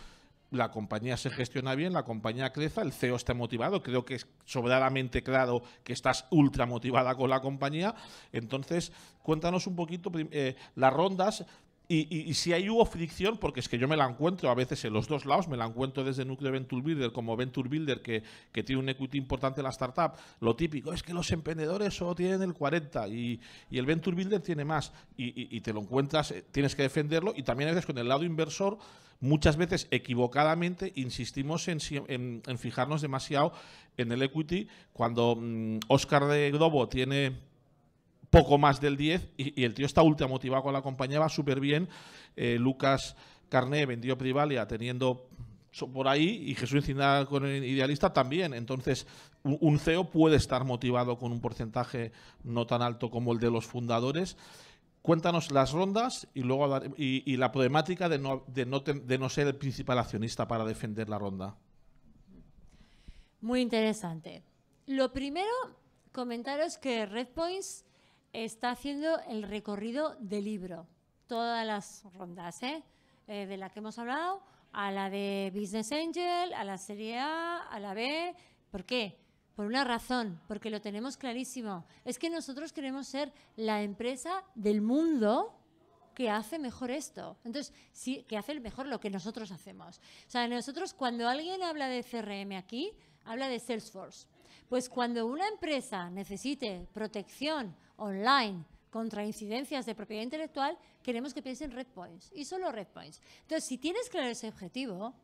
la compañía se gestiona bien, la compañía crece, el CEO está motivado, creo que es sobradamente claro que estás ultra motivada con la compañía. Entonces, cuéntanos un poquito eh, las rondas, y, si hay hubo fricción, porque es que yo me la encuentro a veces en los dos lados, me la encuentro desde Núcleo Venture Builder como Venture Builder que, que tiene un equity importante en la startup, lo típico es que los emprendedores solo tienen el 40 y, y el Venture Builder tiene más y, te lo encuentras, eh, tienes que defenderlo y también a veces con el lado inversor muchas veces equivocadamente insistimos en, fijarnos demasiado en el equity cuando mm, Oscar de Globo tiene poco más del 10 y, el tío está ultra motivado con la compañía, va súper bien. Eh, Lucas Carné vendió Privalia teniendo por ahí y Jesús Encina con el Idealista también. Entonces, un CEO puede estar motivado con un porcentaje no tan alto como el de los fundadores Cuéntanos las rondas y luego y, la problemática de no, ser el principal accionista para defender la ronda. Muy interesante. Lo primero, comentaros que Redpoints está haciendo el recorrido del libro. Todas las rondas, ¿eh? Eh, de las que hemos hablado, a la de Business Angel, a la Serie A, a la B. ¿Por qué? Por una razón, porque lo tenemos clarísimo. Es que nosotros queremos ser la empresa del mundo que hace mejor esto. Entonces, sí, que hace mejor lo que nosotros hacemos. O sea, nosotros cuando alguien habla de CRM aquí, habla de Salesforce. Pues cuando una empresa necesite protección online contra incidencias de propiedad intelectual, queremos que piensen red points y solo red points. Entonces, si tienes claro ese objetivo,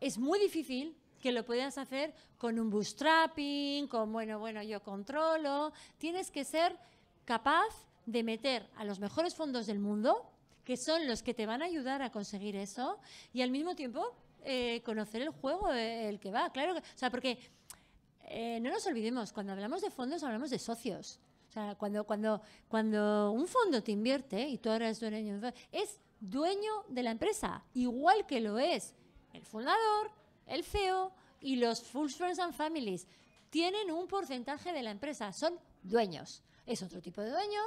es muy difícil que lo puedas hacer con un bootstrapping, con bueno, bueno, yo controlo. Tienes que ser capaz de meter a los mejores fondos del mundo, que son los que te van a ayudar a conseguir eso, y al mismo tiempo eh, conocer el juego, eh, el que va, claro. o sea, porque eh, no nos olvidemos, cuando hablamos de fondos hablamos de socios. O sea, cuando, cuando, cuando un fondo te invierte y tú eres dueño, es dueño de la empresa, igual que lo es el fundador, el CEO y los Full Friends and Families tienen un porcentaje de la empresa, son dueños. Es otro tipo de dueño,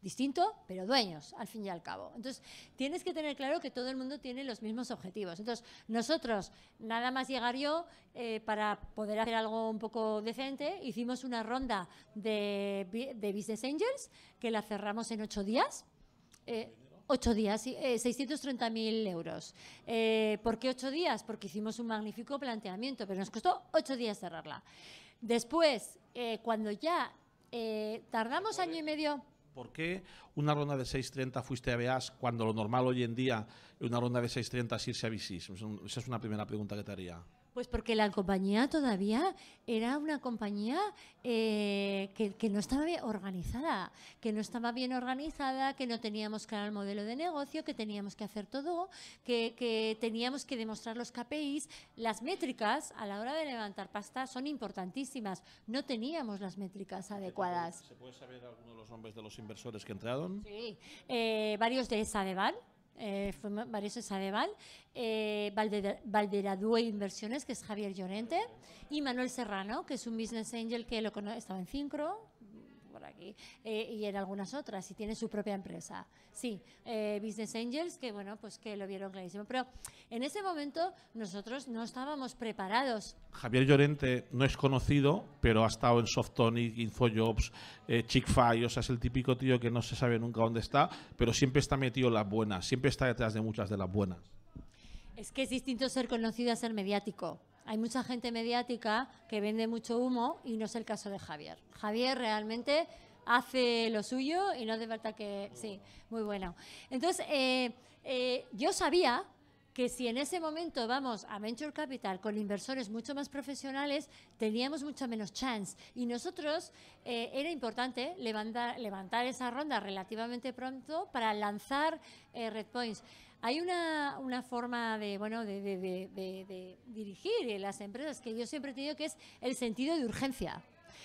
distinto, pero dueños, al fin y al cabo. Entonces, tienes que tener claro que todo el mundo tiene los mismos objetivos. Entonces, nosotros, nada más llegar yo, eh, para poder hacer algo un poco decente, hicimos una ronda de, Business Angels, que la cerramos en ocho días. Eh, Ocho días, 630.000 eh, euros. Eh, ¿Por qué ocho días? Porque hicimos un magnífico planteamiento, pero nos costó ocho días cerrarla. Después, eh, cuando ya eh, tardamos año y medio... ¿Por qué una ronda de 6.30 fuiste a BEAS cuando lo normal hoy en día, una ronda de 6.30 es irse a BISIS? Esa es una primera pregunta que te haría. Pues porque la compañía todavía era una compañía eh, que, no estaba bien organizada, que no estaba bien organizada, que no teníamos claro el modelo de negocio, que teníamos que hacer todo, que, teníamos que demostrar los KPIs. Las métricas a la hora de levantar pasta son importantísimas. No teníamos las métricas adecuadas. ¿Se puede saber alguno de los nombres de los inversores que entraron? Sí, eh, varios de Sadeval eh, fue Mariso Sadeval, eh, Valderadue Inversiones, que es Javier Llorente, y Manuel Serrano, que es un business angel que lo estaba en Cincro, aquí, eh, y en algunas otras, y tiene su propia empresa. Sí, eh, Business Angels, que bueno, pues que lo vieron clarísimo. Pero en ese momento nosotros no estábamos preparados. Javier Llorente no es conocido, pero ha estado en Softonic, Infojobs, eh, Chick-fil, o sea, es el típico tío que no se sabe nunca dónde está, pero siempre está metido en las buenas, siempre está detrás de muchas de las buenas. Es que es distinto ser conocido a ser mediático hay mucha gente mediática que vende mucho humo y no es el caso de Javier. Javier realmente hace lo suyo y no de verdad que... Sí, muy bueno. Entonces, eh, eh, yo sabía que si en ese momento vamos a Venture Capital con inversores mucho más profesionales, teníamos mucho menos chance. Y nosotros eh, era importante levantar, levantar, esa ronda relativamente pronto para lanzar Red Points. Hay una, forma de, bueno, de, dirigir las empresas que yo siempre he tenido que es el sentido de urgencia.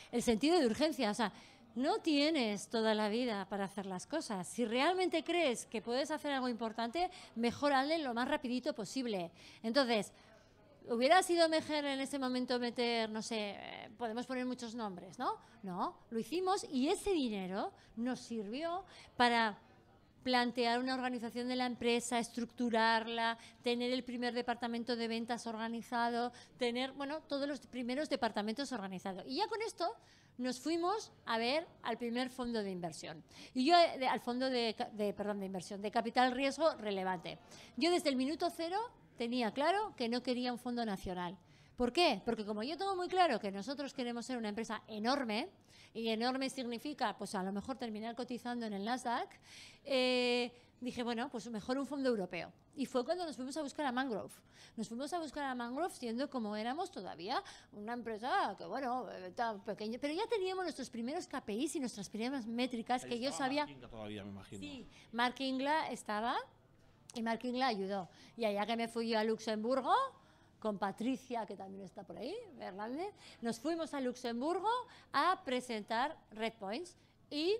El sentido de urgencia, o sea, no tienes toda la vida para hacer las cosas. Si realmente crees que puedes hacer algo importante, mejorale lo más rapidito posible. Entonces, hubiera sido mejor en ese momento meter, no sé, eh, podemos poner muchos nombres, ¿no? No, lo hicimos y ese dinero nos sirvió para plantear una organización de la empresa, estructurarla, tener el primer departamento de ventas organizado, tener, bueno, todos los primeros departamentos organizados. Y ya con esto nos fuimos a ver al primer fondo de inversión. Y yo, eh, al fondo de, de, perdón, de inversión, de capital riesgo relevante. Yo desde el minuto cero tenía claro que no quería un fondo nacional. ¿Por qué? Porque como yo tengo muy claro que nosotros queremos ser una empresa enorme, y enorme significa, pues a lo mejor terminar cotizando en el Nasdaq, eh, dije, bueno, pues mejor un fondo europeo. Y fue cuando nos fuimos a buscar a Mangrove. Nos fuimos a buscar a Mangrove siendo como éramos todavía una empresa que, bueno, tan pequeña. Pero ya teníamos nuestros primeros KPIs y nuestras primeras métricas que yo sabía. Mark todavía, me imagino. Sí, Mark estaba y Mark ayudó. Y allá que me fui a Luxemburgo, con Patricia, que también está por ahí, Fernández, nos fuimos a Luxemburgo a presentar Red Points y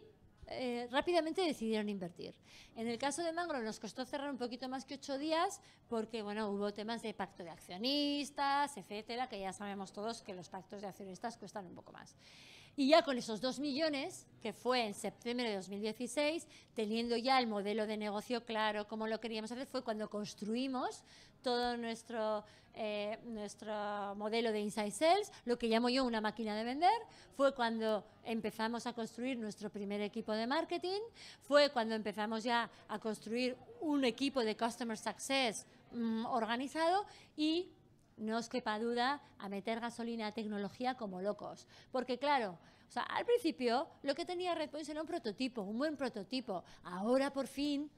eh, rápidamente decidieron invertir. En el caso de Mangro nos costó cerrar un poquito más que ocho días porque bueno, hubo temas de pacto de accionistas, etcétera, que ya sabemos todos que los pactos de accionistas cuestan un poco más. Y ya con esos dos millones, que fue en septiembre de 2016, teniendo ya el modelo de negocio claro, como lo queríamos hacer, fue cuando construimos todo eh, nuestro, modelo de Inside Sales, lo que llamo yo una máquina de vender, fue cuando empezamos a construir nuestro primer equipo de marketing, fue cuando empezamos ya a construir un equipo de Customer Success mm, organizado y no os quepa duda, a meter gasolina a tecnología como locos. Porque claro, sea, al principio lo que tenía RedPoints era un prototipo, un buen prototipo. Ahora por fin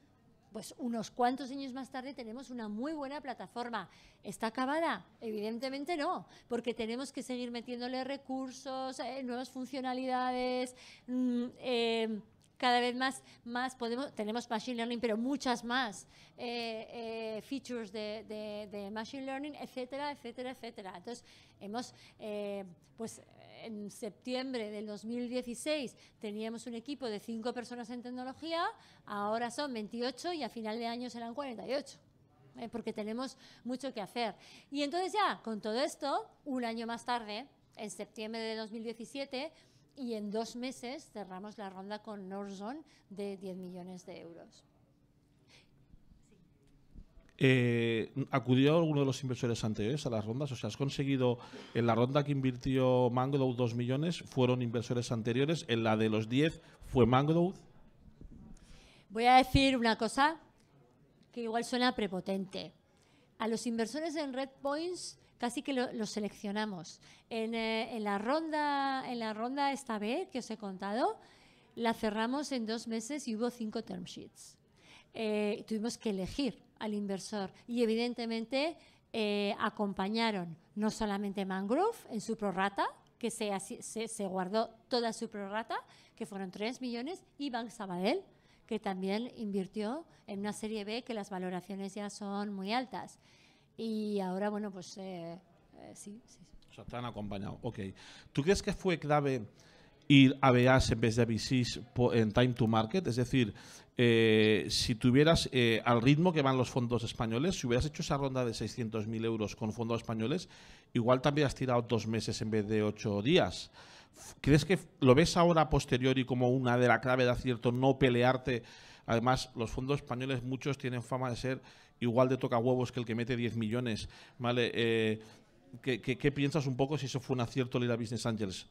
pues unos cuantos años más tarde tenemos una muy buena plataforma. ¿Está acabada? Evidentemente no, porque tenemos que seguir metiéndole recursos, eh, nuevas funcionalidades. Mm, eh, cada vez más, más podemos, tenemos Machine Learning, pero muchas más eh, eh, features de, Machine Learning, etcétera, etcétera, etcétera. Entonces, hemos, eh, pues en septiembre del 2016 teníamos un equipo de cinco personas en tecnología, ahora son 28 y a final de año serán 48 porque tenemos mucho que hacer. Y entonces ya, con todo esto, un año más tarde, en septiembre de 2017, y en dos meses cerramos la ronda con Northzone de 10 millones de euros. Eh, ¿Acudió alguno de los inversores anteriores a las rondas? O sea, has conseguido, en la ronda que invirtió Mangrove 2 millones, fueron inversores anteriores, en la de los 10 fue Mangrove. Voy a decir una cosa que igual suena prepotente. A los inversores en Red Points casi que lo seleccionamos. Eh, en, la ronda, esta vez que os he contado, la cerramos en dos meses y hubo cinco term sheets. Eh, tuvimos que elegir al inversor y evidentemente eh, acompañaron no solamente Mangrove en su prorata, que se, se, guardó toda su prorata, que fueron 3 millones, y Bank Sabadell, que también invirtió en una serie B que las valoraciones ya son muy altas. Y ahora, bueno, pues eh, eh, sí, sí, O sea, te han acompañado. Ok. ¿Tú crees que fue clave ir a BAs en vez de a en time to market? Es decir, eh, si tuvieras al ritmo que van los fondos españoles, si hubieras hecho esa ronda de 600.000 euros con fondos españoles, igual también has tirado dos meses en vez de ocho días. ¿Crees que lo ves ahora posterior y como una de la clave de acierto no pelearte? Además, los fondos españoles muchos tienen fama de ser igual de toca huevos que el que mete 10 millones, ¿vale? Eh, ¿qué, piensas un poco si eso fue un acierto el ir a Business Angels?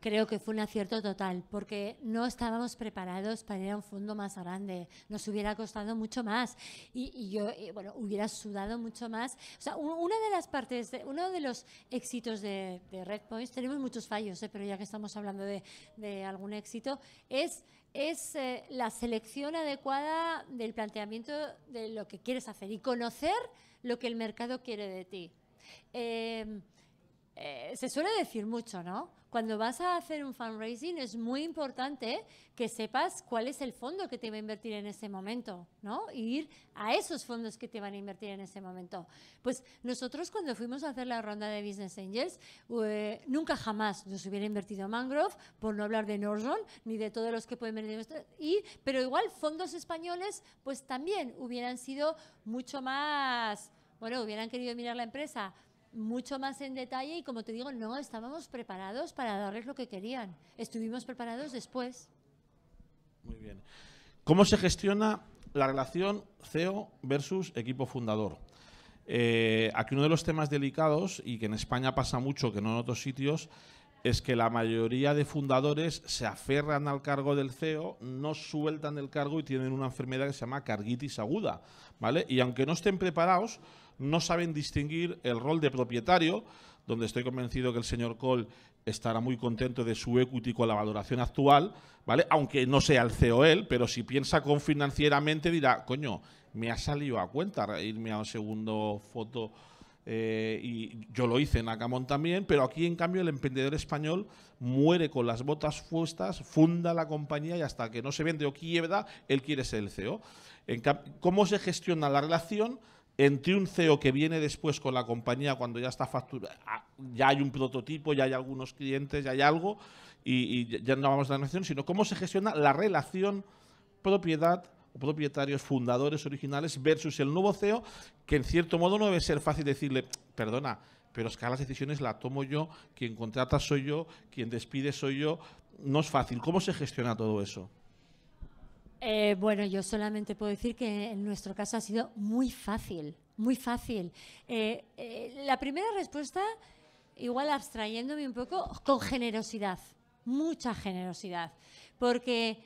creo que fue un acierto total, porque no estábamos preparados para ir a un fondo más grande. Nos hubiera costado mucho más y, yo, eh, bueno, hubiera sudado mucho más. O sea, una de las partes, uno de los éxitos de, Redpoint, tenemos muchos fallos, eh, pero ya que estamos hablando de, de algún éxito, es es eh, la selección adecuada del planteamiento de lo que quieres hacer y conocer lo que el mercado quiere de ti. Eh, eh, se suele decir mucho, ¿no? cuando vas a hacer un fundraising es muy importante que sepas cuál es el fondo que te va a invertir en ese momento, ¿no? Y ir a esos fondos que te van a invertir en ese momento. Pues nosotros cuando fuimos a hacer la ronda de Business Angels, eh, nunca jamás nos hubiera invertido Mangrove, por no hablar de Northron, ni de todos los que pueden venir. Y, pero igual fondos españoles, pues también hubieran sido mucho más, bueno, hubieran querido mirar la empresa mucho más en detalle y como te digo, no estábamos preparados para darles lo que querían. Estuvimos preparados después. Muy bien. ¿Cómo se gestiona la relación CEO versus equipo fundador? Eh, aquí uno de los temas delicados y que en España pasa mucho, que no en otros sitios, es que la mayoría de fundadores se aferran al cargo del CEO, no sueltan el cargo y tienen una enfermedad que se llama cargitis aguda, ¿vale? Y aunque no estén preparados, no saben distinguir el rol de propietario, donde estoy convencido que el señor Cole estará muy contento de su equity con la valoración actual, Aunque no sea el CEO él, pero si piensa con financieramente dirá, coño, me ha salido a cuenta irme a un segundo foto eh, y yo lo hice en Acamón también, pero aquí en cambio el emprendedor español muere con las botas puestas, funda la compañía y hasta que no se vende o quiebra, él quiere ser el CEO. ¿Cómo se gestiona la relación? entre un CEO que viene después con la compañía cuando ya está factura, ah, ya hay un prototipo, ya hay algunos clientes, ya hay algo, y, ya no vamos a la nación, sino cómo se gestiona la relación propiedad o propietarios, fundadores originales versus el nuevo CEO, que en cierto modo no debe ser fácil decirle, perdona, pero es que las decisiones la tomo yo, quien contrata soy yo, quien despide soy yo, no es fácil. ¿Cómo se gestiona todo eso? Eh, bueno, yo solamente puedo decir que en nuestro caso ha sido muy fácil, muy fácil. Eh, eh, la primera respuesta, igual abstrayéndome un poco, con generosidad, mucha generosidad, porque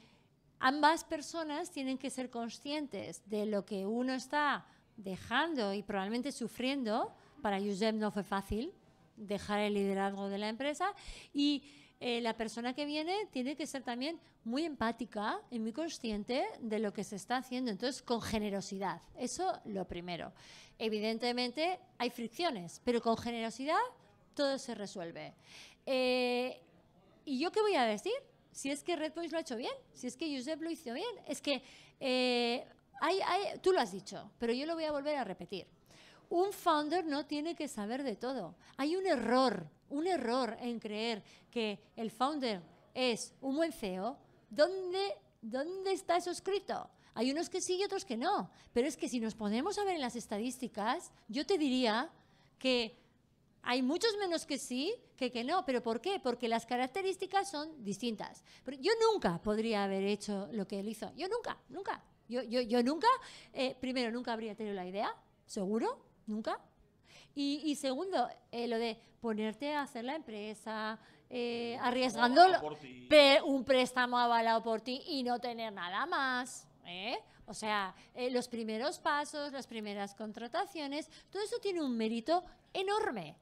ambas personas tienen que ser conscientes de lo que uno está dejando y probablemente sufriendo. Para Yusef no fue fácil dejar el liderazgo de la empresa y eh, la persona que viene tiene que ser también muy empática y muy consciente de lo que se está haciendo. Entonces, con generosidad. Eso lo primero. Evidentemente hay fricciones, pero con generosidad todo se resuelve. Eh, ¿Y yo qué voy a decir? Si es que Red lo ha hecho bien, si es que Josep lo hizo bien, es que eh, hay, tú lo has dicho, pero yo lo voy a volver a repetir. Un founder no tiene que saber de todo. Hay un error un error en creer que el founder es un buen CEO, ¿dónde, dónde está eso escrito? Hay unos que sí y otros que no. Pero es que si nos ponemos a ver en las estadísticas, yo te diría que hay muchos menos que sí que que no. ¿Pero por qué? Porque las características son distintas. yo nunca podría haber hecho lo que él hizo. Yo nunca, nunca. Yo, yo, yo nunca, eh, primero, nunca habría tenido la idea, seguro, nunca. Y, segundo, eh, lo de ponerte a hacer la empresa, eh, arriesgando un préstamo avalado por ti y no tener nada más. ¿eh? O sea, eh, los primeros pasos, las primeras contrataciones, todo eso tiene un mérito enorme.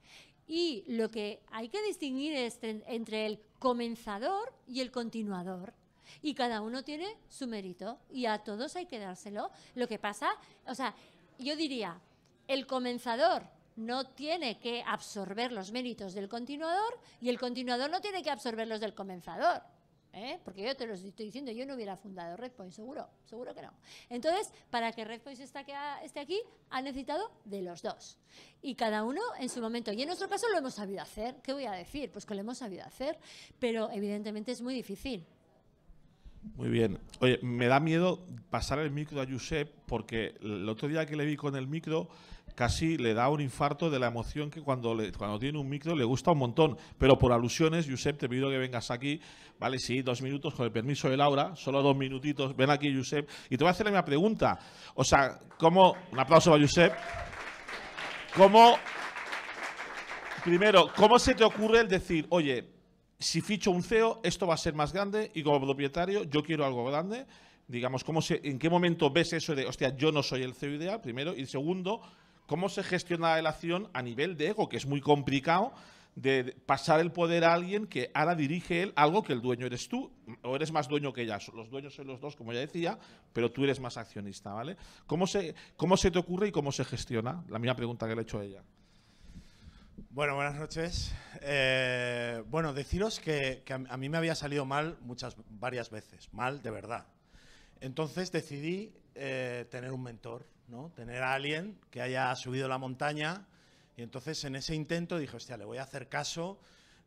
Y lo que hay que distinguir es entre el comenzador y el continuador. Y cada uno tiene su mérito y a todos hay que dárselo. Lo que pasa, o sea, yo diría, el comenzador no tiene que absorber los méritos del continuador y el continuador no tiene que absorber los del comenzador. ¿eh? Porque yo te lo estoy diciendo, yo no hubiera fundado Redpoint, seguro, seguro que no. Entonces, para que Redpoint esté aquí, ha necesitado de los dos. Y cada uno en su momento. Y en nuestro caso lo hemos sabido hacer. ¿Qué voy a decir? Pues que lo hemos sabido hacer, pero evidentemente es muy difícil. Muy bien. Oye, me da miedo pasar el micro a Josep porque el otro día que le vi con el micro casi le da un infarto de la emoción que cuando, le, cuando tiene un micro le gusta un montón. Pero por alusiones, Josep, te pido que vengas aquí. Vale, sí, dos minutos, con el permiso de Laura, solo dos minutitos. Ven aquí, Josep. Y te voy a hacer la pregunta. O sea, ¿cómo. Un aplauso para Josep. ¿Cómo. Primero, ¿cómo se te ocurre el decir, oye, si ficho un CEO, esto va a ser más grande y como propietario yo quiero algo grande? Digamos, ¿cómo se, ¿en qué momento ves eso de, hostia, yo no soy el CEO ideal, primero? Y segundo, cómo se gestiona la relación a nivel de ego, que es muy complicado de pasar el poder a alguien que ahora dirige él algo que el dueño eres tú, o eres más dueño que ella. Los dueños son los dos, como ya decía, pero tú eres más accionista, ¿vale? ¿Cómo se, cómo se te ocurre y cómo se gestiona? La misma pregunta que le he hecho a ella. Bueno, buenas noches. Eh, bueno, deciros que, que, a mí me había salido mal muchas, varias veces, mal de verdad. Entonces decidí eh, tener un mentor, ¿no? Tener a alguien que haya subido la montaña. Y entonces en ese intento dije, hostia, le voy a hacer caso.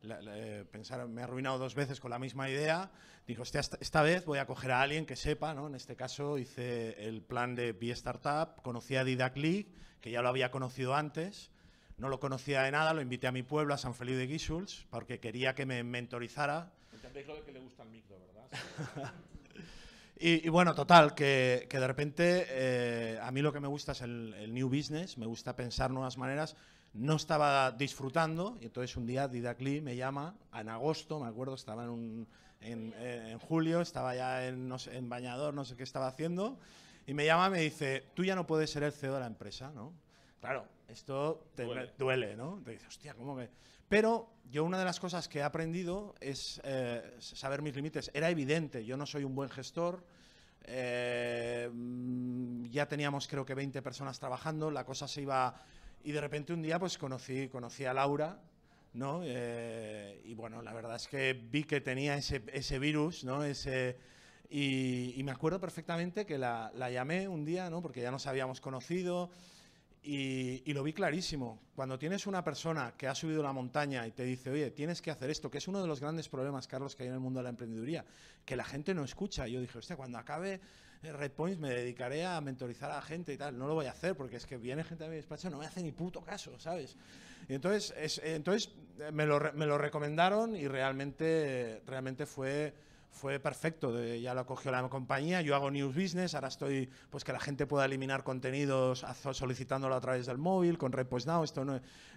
Eh, pensar, me he arruinado dos veces con la misma idea. dijo, hostia, esta, vez voy a coger a alguien que sepa, ¿no? En este caso hice el plan de B Startup, conocí a Didac League, que ya lo había conocido antes. No lo conocía de nada, lo invité a mi pueblo, a San Felipe de Guisuls porque quería que me mentorizara. Entendéis lo que le gusta el micro, ¿verdad? Y, bueno, total, que, que de repente eh, a mí lo que me gusta es el, new business, me gusta pensar nuevas maneras. No estaba disfrutando y entonces un día Didacli me llama, en agosto, me acuerdo, estaba en, un, en, julio, estaba ya en, en bañador, no sé qué estaba haciendo, y me llama y me dice, tú ya no puedes ser el CEO de la empresa, ¿no? Claro, esto te duele, duele ¿no? Te dice, hostia, ¿cómo que...? Pero yo una de las cosas que he aprendido es eh, saber mis límites. Era evidente, yo no soy un buen gestor. Eh, mm, ya teníamos creo que 20 personas trabajando, la cosa se iba... Y de repente un día pues conocí, a Laura, ¿no? Eh, y bueno, la verdad es que vi que tenía ese, virus, ¿no? y, me acuerdo perfectamente que la, la, llamé un día, ¿no? Porque ya nos habíamos conocido y, lo vi clarísimo. Cuando tienes una persona que ha subido la montaña y te dice, oye, tienes que hacer esto, que es uno de los grandes problemas, Carlos, que hay en el mundo de la emprendeduría, que la gente no escucha. Yo dije, hostia, cuando acabe Red Points me dedicaré a mentorizar a la gente y tal. No lo voy a hacer porque es que viene gente a mi despacho, no me hace ni puto caso, ¿sabes? Y entonces, entonces eh, me, lo, me lo recomendaron y realmente, realmente fue fue perfecto, ya lo cogió la compañía, yo hago News Business, ahora estoy, pues que la gente pueda eliminar contenidos solicitándolo a través del móvil, con Repost Now, esto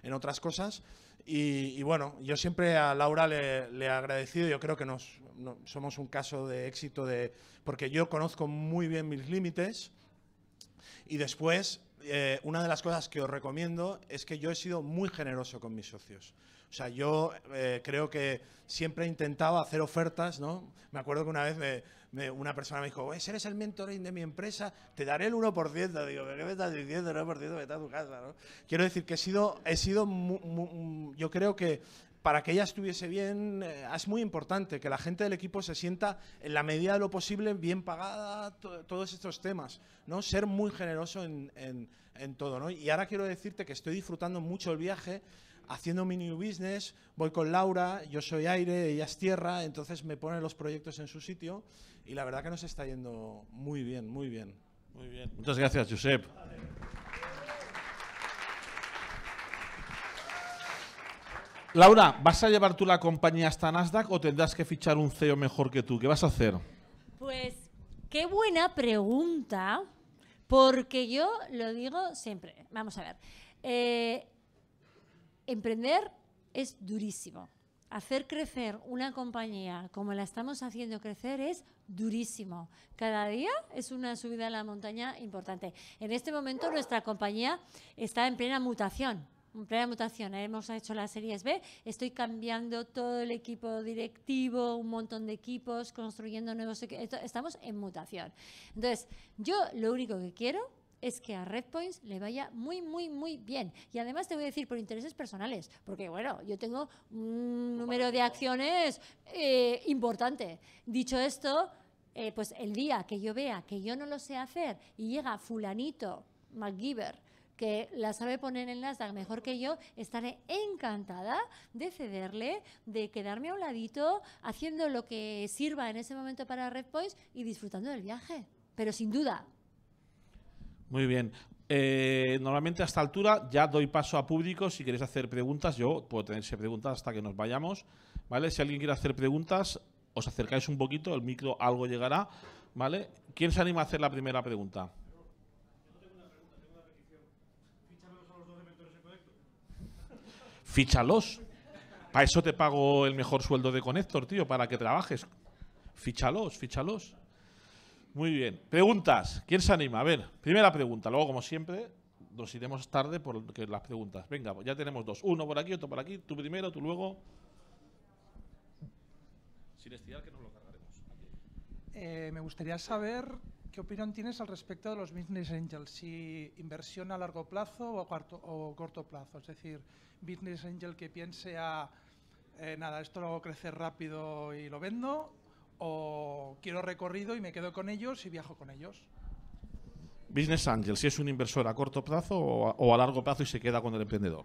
en, otras cosas. Y, bueno, yo siempre a Laura le, he agradecido, yo creo que nos, somos un caso de éxito, de, porque yo conozco muy bien mis límites y después... Eh, una de las cosas que os recomiendo es que yo he sido muy generoso con mis socios. O sea, yo eh, creo que siempre he intentado hacer ofertas, ¿no? Me acuerdo que una vez una persona me dijo, si pues eres el mentoring de mi empresa, te daré el 1%. Digo, qué me estás diciendo? El 1% está a tu casa, ¿no? Quiero decir que he sido, he sido yo creo que para que ella estuviese bien, eh, es muy importante que la gente del equipo se sienta en la medida de lo posible bien pagada, todos estos temas, ¿no? Ser muy generoso en, en todo, ¿no? Y ahora quiero decirte que estoy disfrutando mucho el viaje haciendo mini business, voy con Laura, yo soy aire, ella es tierra, entonces me ponen los proyectos en su sitio y la verdad que nos está yendo muy bien, muy bien. Muy bien. Muchas gracias, Josep. Laura, ¿vas a llevar tú la compañía hasta Nasdaq o tendrás que fichar un CEO mejor que tú? ¿Qué vas a hacer? Pues qué buena pregunta, porque yo lo digo siempre. Vamos a ver. Eh, emprender es durísimo. Hacer crecer una compañía como la estamos haciendo crecer es durísimo. Cada día es una subida a la montaña importante. En este momento nuestra compañía está en plena mutación. En plena mutación, hemos hecho la Series B, estoy cambiando todo el equipo directivo, un montón de equipos, construyendo nuevos equipos, estamos en mutación. Entonces, yo lo único que quiero es que a RedPoints le vaya muy, muy, muy bien. Y además te voy a decir por intereses personales, porque bueno, yo tengo un número de acciones eh, importante. Dicho esto, eh, pues el día que yo vea que yo no lo sé hacer y llega fulanito mcgiver que la sabe poner en Nasdaq mejor que yo, estaré encantada de cederle, de quedarme a un ladito, haciendo lo que sirva en ese momento para RedPoints y disfrutando del viaje. Pero sin duda, muy bien. Eh, normalmente a esta altura ya doy paso a público. Si queréis hacer preguntas, yo puedo tenerse preguntas hasta que nos vayamos. ¿Vale? Si alguien quiere hacer preguntas, os acercáis un poquito, el micro algo llegará. ¿Vale? ¿Quién se anima a hacer la primera pregunta? Fíchalos. Para eso te pago el mejor sueldo de Conector, tío, para que trabajes. Fíchalos, fíchalos. Muy bien. Preguntas. ¿Quién se anima? A ver, primera pregunta. Luego, como siempre, nos iremos tarde porque las preguntas. Venga, ya tenemos dos. Uno por aquí, otro por aquí. Tú primero, tú luego. Sin que nos lo cargaremos. Eh, me gustaría saber qué opinión tienes al respecto de los business angels. Si inversión a largo plazo o, a cuarto, o corto plazo. Es decir, business angel que piense a. Ah, eh, nada, esto lo hago crecer rápido y lo vendo quiero recorrido y me quedo con ellos y viajo con ellos. Business angels, si es un inversor a corto plazo o a, largo plazo y se queda con el emprendedor.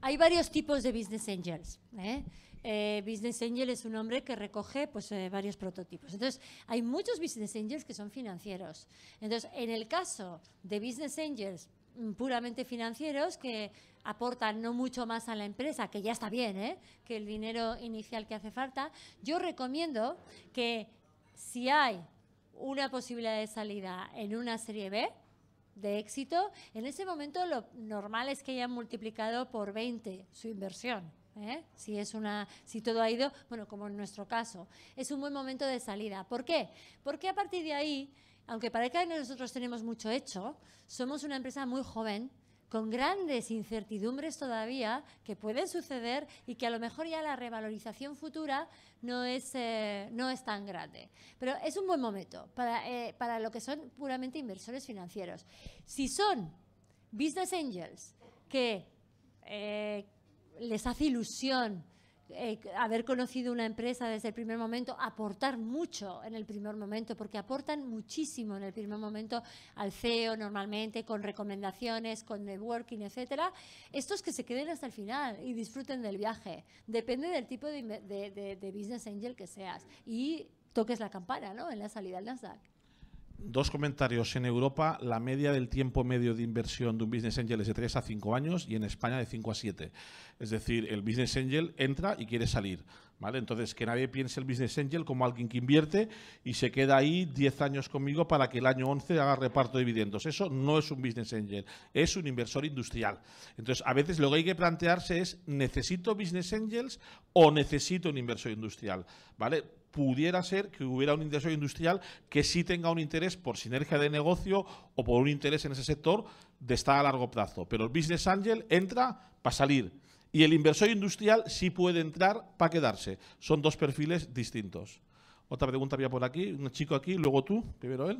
Hay varios tipos de business angels. ¿eh? Eh, business angel es un hombre que recoge pues, eh, varios prototipos. Entonces, hay muchos business angels que son financieros. Entonces, en el caso de business angels mm, puramente financieros que aportan no mucho más a la empresa, que ya está bien, que el dinero inicial que hace falta, yo recomiendo que si hay una posibilidad de salida en una serie B de éxito, en ese momento lo normal es que hayan multiplicado por 20 su inversión. ¿eh? Si, es una, si todo ha ido, bueno, como en nuestro caso, es un buen momento de salida. ¿Por qué? Porque a partir de ahí, aunque parezca que nosotros tenemos mucho hecho, somos una empresa muy joven, con grandes incertidumbres todavía que pueden suceder y que a lo mejor ya la revalorización futura no es, eh, tan grande. Pero es un buen momento eh, para, lo que son puramente inversores financieros. Si son business angels que eh, les hace ilusión eh, haber conocido una empresa desde el primer momento, aportar mucho en el primer momento, porque aportan muchísimo en el primer momento al CEO normalmente, con recomendaciones, con networking, etcétera. Estos que se queden hasta el final y disfruten del viaje. Depende del tipo de, business angel que seas. Y toques la campana, ¿no? En la salida al Nasdaq. Dos comentarios. En Europa, la media del tiempo medio de inversión de un business angel es de 3 a 5 años y en España de 5 a 7. Es decir, el business angel entra y quiere salir. ¿vale? Entonces, que nadie piense el business angel como alguien que invierte y se queda ahí 10 años conmigo para que el año 11 haga reparto de dividendos. Eso no es un business angel, es un inversor industrial. Entonces, a veces lo que hay que plantearse es, ¿necesito business angels o necesito un inversor industrial? ¿Vale? pudiera ser que hubiera un inversor industrial que sí tenga un interés por sinergia de negocio o por un interés en ese sector de estar a largo plazo. Pero el Business Angel entra para salir y el inversor industrial sí puede entrar para quedarse. Son dos perfiles distintos. Otra pregunta había por aquí, un chico aquí, luego tú, primero él.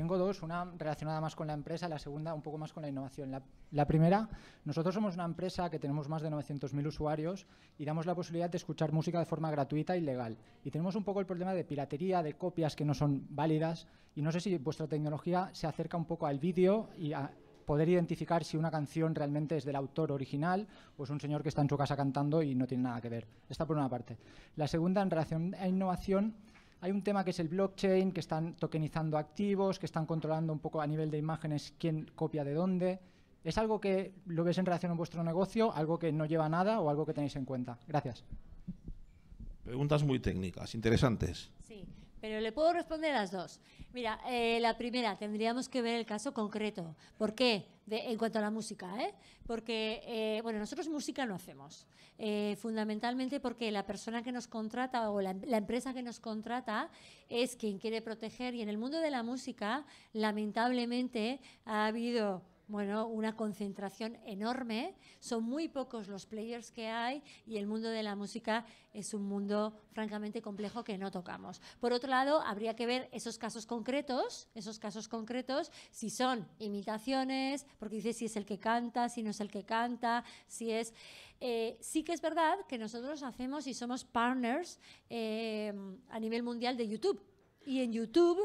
Tengo dos, una relacionada más con la empresa, la segunda un poco más con la innovación. La, primera, nosotros somos una empresa que tenemos más de 900.000 usuarios y damos la posibilidad de escuchar música de forma gratuita y legal. Y tenemos un poco el problema de piratería, de copias que no son válidas y no sé si vuestra tecnología se acerca un poco al vídeo y a poder identificar si una canción realmente es del autor original o es un señor que está en su casa cantando y no tiene nada que ver. Esta por una parte. La segunda, en relación a innovación, hay un tema que es el blockchain, que están tokenizando activos, que están controlando un poco a nivel de imágenes quién copia de dónde. ¿Es algo que lo ves en relación a vuestro negocio, algo que no lleva nada o algo que tenéis en cuenta? Gracias. Preguntas muy técnicas, interesantes. Pero le puedo responder a las dos. Mira, eh, la primera, tendríamos que ver el caso concreto. ¿Por qué? en cuanto a la música, ¿eh? Porque, eh, bueno, nosotros música no hacemos. Eh, fundamentalmente porque la persona que nos contrata o la, empresa que nos contrata es quien quiere proteger. Y en el mundo de la música, lamentablemente, ha habido bueno, una concentración enorme. Son muy pocos los players que hay y el mundo de la música es un mundo francamente complejo que no tocamos. Por otro lado, habría que ver esos casos concretos, esos casos concretos, si son imitaciones, porque dice si es el que canta, si no es el que canta, si es... Eh, sí que es verdad que nosotros hacemos y somos partners eh, a nivel mundial de YouTube. Y en YouTube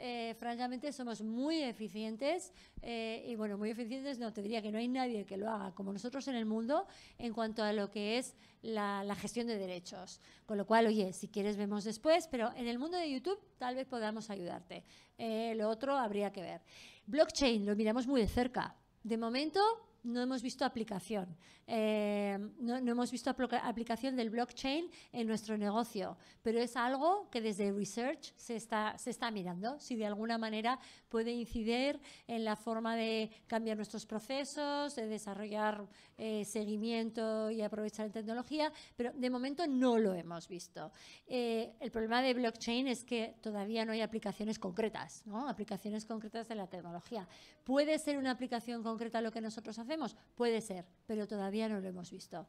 eh, francamente somos muy eficientes eh, y bueno, muy eficientes no, te diría que no hay nadie que lo haga como nosotros en el mundo en cuanto a lo que es la, gestión de derechos. Con lo cual, oye, si quieres vemos después, pero en el mundo de YouTube tal vez podamos ayudarte. Eh, lo otro habría que ver. Blockchain, lo miramos muy de cerca. De momento, no hemos visto aplicación. Eh, no, hemos visto aplicación del blockchain en nuestro negocio, pero es algo que desde Research se está, se está mirando, si de alguna manera puede incidir en la forma de cambiar nuestros procesos, de desarrollar eh, seguimiento y aprovechar la tecnología, pero de momento no lo hemos visto. Eh, el problema de blockchain es que todavía no hay aplicaciones concretas, ¿no? aplicaciones concretas de la tecnología. Puede ser una aplicación concreta lo que nosotros hacemos, Puede ser, pero todavía no lo hemos visto.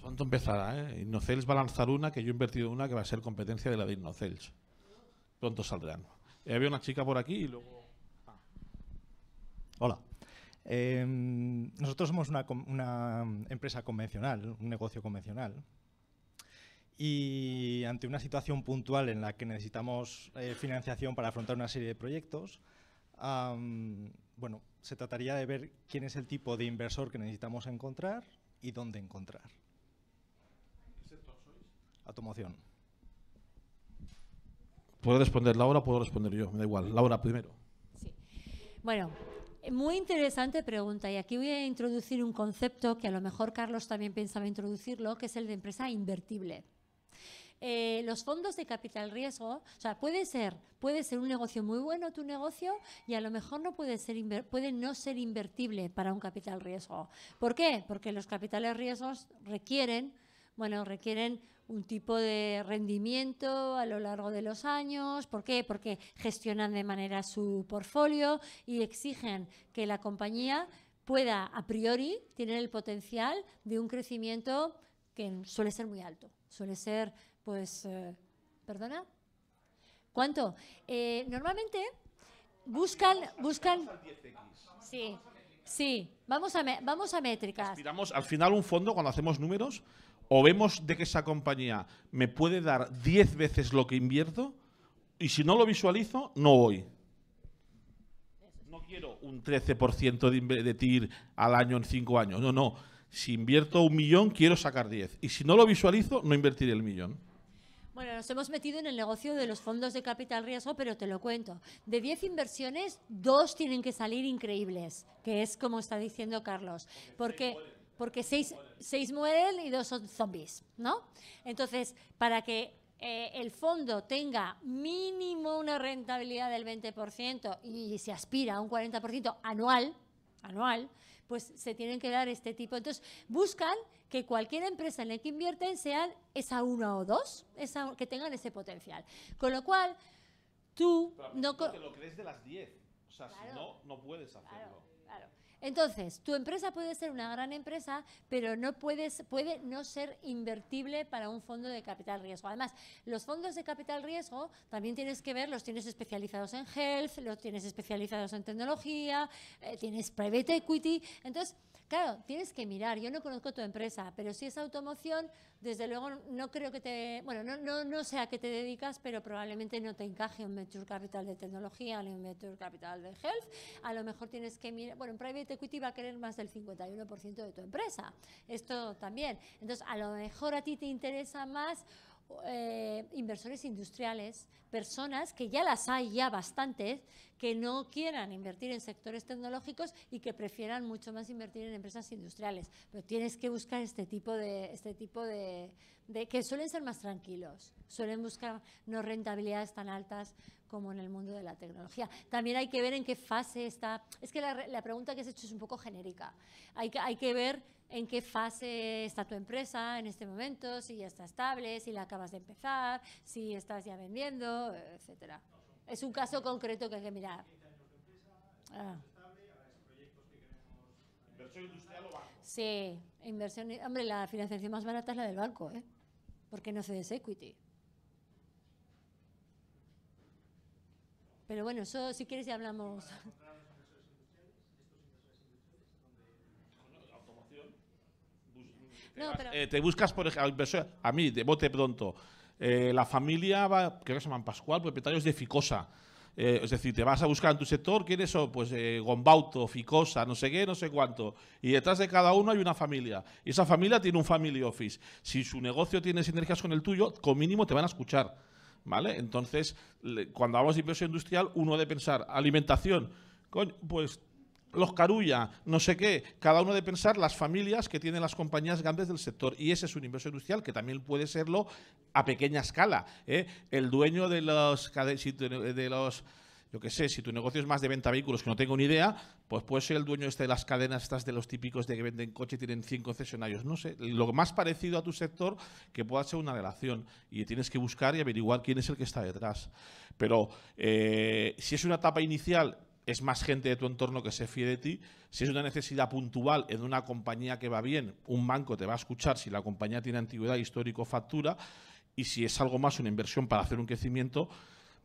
Pronto empezará, ¿eh? Innocels va a lanzar una que yo he invertido una que va a ser competencia de la de Innocels. Pronto saldrán. Eh, había una chica por aquí y luego. Ah. Hola. Em, nosotros somos una, empresa convencional, un negocio convencional, y ante una situación puntual en la que necesitamos eh, financiación para afrontar una serie de proyectos, bueno, se trataría de ver quién es el tipo de inversor que necesitamos encontrar y dónde encontrar. ¿Qué sector sois? Automoción. ¿Puedo responder Laura o puedo responder yo? Me da igual. Laura primero. Sí. Bueno, muy interesante pregunta y aquí voy a introducir un concepto que a lo mejor Carlos también pensaba introducirlo, que es el de empresa invertible. Eh, los fondos de capital riesgo, o sea, puede ser, puede ser un negocio muy bueno tu negocio y a lo mejor no puede ser puede no ser invertible para un capital riesgo. ¿Por qué? Porque los capitales riesgos requieren bueno, requieren un tipo de rendimiento a lo largo de los años. ¿Por qué? Porque gestionan de manera su portfolio y exigen que la compañía pueda, a priori, tener el potencial de un crecimiento que suele ser muy alto, suele ser pues, eh, ¿perdona? ¿Cuánto? Eh, normalmente buscan... buscan... Sí, vamos a, vamos a métricas. al final un fondo cuando hacemos números o vemos de que esa compañía me puede dar 10 veces lo que invierto y si no lo visualizo, no voy. No quiero un 13% de invertir al año en 5 años, no, no. Si invierto un millón, quiero sacar 10. Y si no lo visualizo, no invertiré el millón. Bueno, nos hemos metido en el negocio de los fondos de capital riesgo, pero te lo cuento. De 10 inversiones, dos tienen que salir increíbles, que es como está diciendo Carlos. Porque porque seis, seis mueren y dos son zombies, ¿no? Entonces, para que eh, el fondo tenga mínimo una rentabilidad del 20% y se aspira a un 40% anual, anual, pues se tienen que dar este tipo. Entonces, buscan que cualquier empresa en la que invierten sean esa una o dos, esa, que tengan ese potencial. Con lo cual, tú... no... lo crees de las 10. O sea, si no, no puedes hacerlo. Entonces, tu empresa puede ser una gran empresa, pero no puedes, puede no ser invertible para un fondo de capital riesgo. Además, los fondos de capital riesgo también tienes que ver, los tienes especializados en health, los tienes especializados en tecnología, eh, tienes private equity. Entonces, Claro, tienes que mirar. Yo no conozco tu empresa, pero si es automoción, desde luego no creo que te. Bueno, no, no, no sé a qué te dedicas, pero probablemente no te encaje un Venture Capital de tecnología ni un Venture Capital de health. A lo mejor tienes que mirar. Bueno, un private equity va a querer más del 51% de tu empresa. Esto también. Entonces, a lo mejor a ti te interesa más eh, inversores industriales, personas que ya las hay ya bastantes, que no quieran invertir en sectores tecnológicos y que prefieran mucho más invertir en empresas industriales. Pero tienes que buscar este tipo de, este tipo de que suelen ser más tranquilos, suelen buscar no rentabilidades tan altas, como en el mundo de la tecnología. También hay que ver en qué fase está. Es que la, pregunta que has hecho es un poco genérica. Hay que, hay que ver en qué fase está tu empresa en este momento, si ya está estable, si la acabas de empezar, si estás ya vendiendo, etcétera. Es un caso concreto que hay que mirar. Ah. Sí, inversión. Hombre, la financiación más barata es la del banco, ¿eh? Porque no cedes equity. Pero bueno, eso si quieres ya hablamos. No, eh, te buscas, por ejemplo, a mí, de bote pronto, eh, la familia, va, creo que se llaman Pascual, propietarios de Ficosa. Eh, es decir, te vas a buscar en tu sector, ¿quién es eso? Oh, pues eh, Gombauto, Ficosa, no sé qué, no sé cuánto. Y detrás de cada uno hay una familia. Y esa familia tiene un family office. Si su negocio tiene sinergias con el tuyo, con mínimo te van a escuchar. ¿vale? Entonces, cuando hablamos de inversión industrial, uno de pensar alimentación, pues los Carulla, no sé qué, cada uno de pensar las familias que tienen las compañías grandes del sector. Y ese es un inversor industrial que también puede serlo a pequeña escala. ¿eh? El dueño de los, de los yo que sé, si tu negocio es más de venta de vehículos, que no tengo ni idea, pues puedes ser el dueño este de las cadenas, estas de los típicos de que venden coche y tienen 100 concesionarios. No sé, lo más parecido a tu sector que pueda ser una relación. Y tienes que buscar y averiguar quién es el que está detrás. Pero eh, si es una etapa inicial es más gente de tu entorno que se fíe de ti. Si es una necesidad puntual en una compañía que va bien, un banco te va a escuchar si la compañía tiene antigüedad, histórico, factura. Y si es algo más, una inversión para hacer un crecimiento,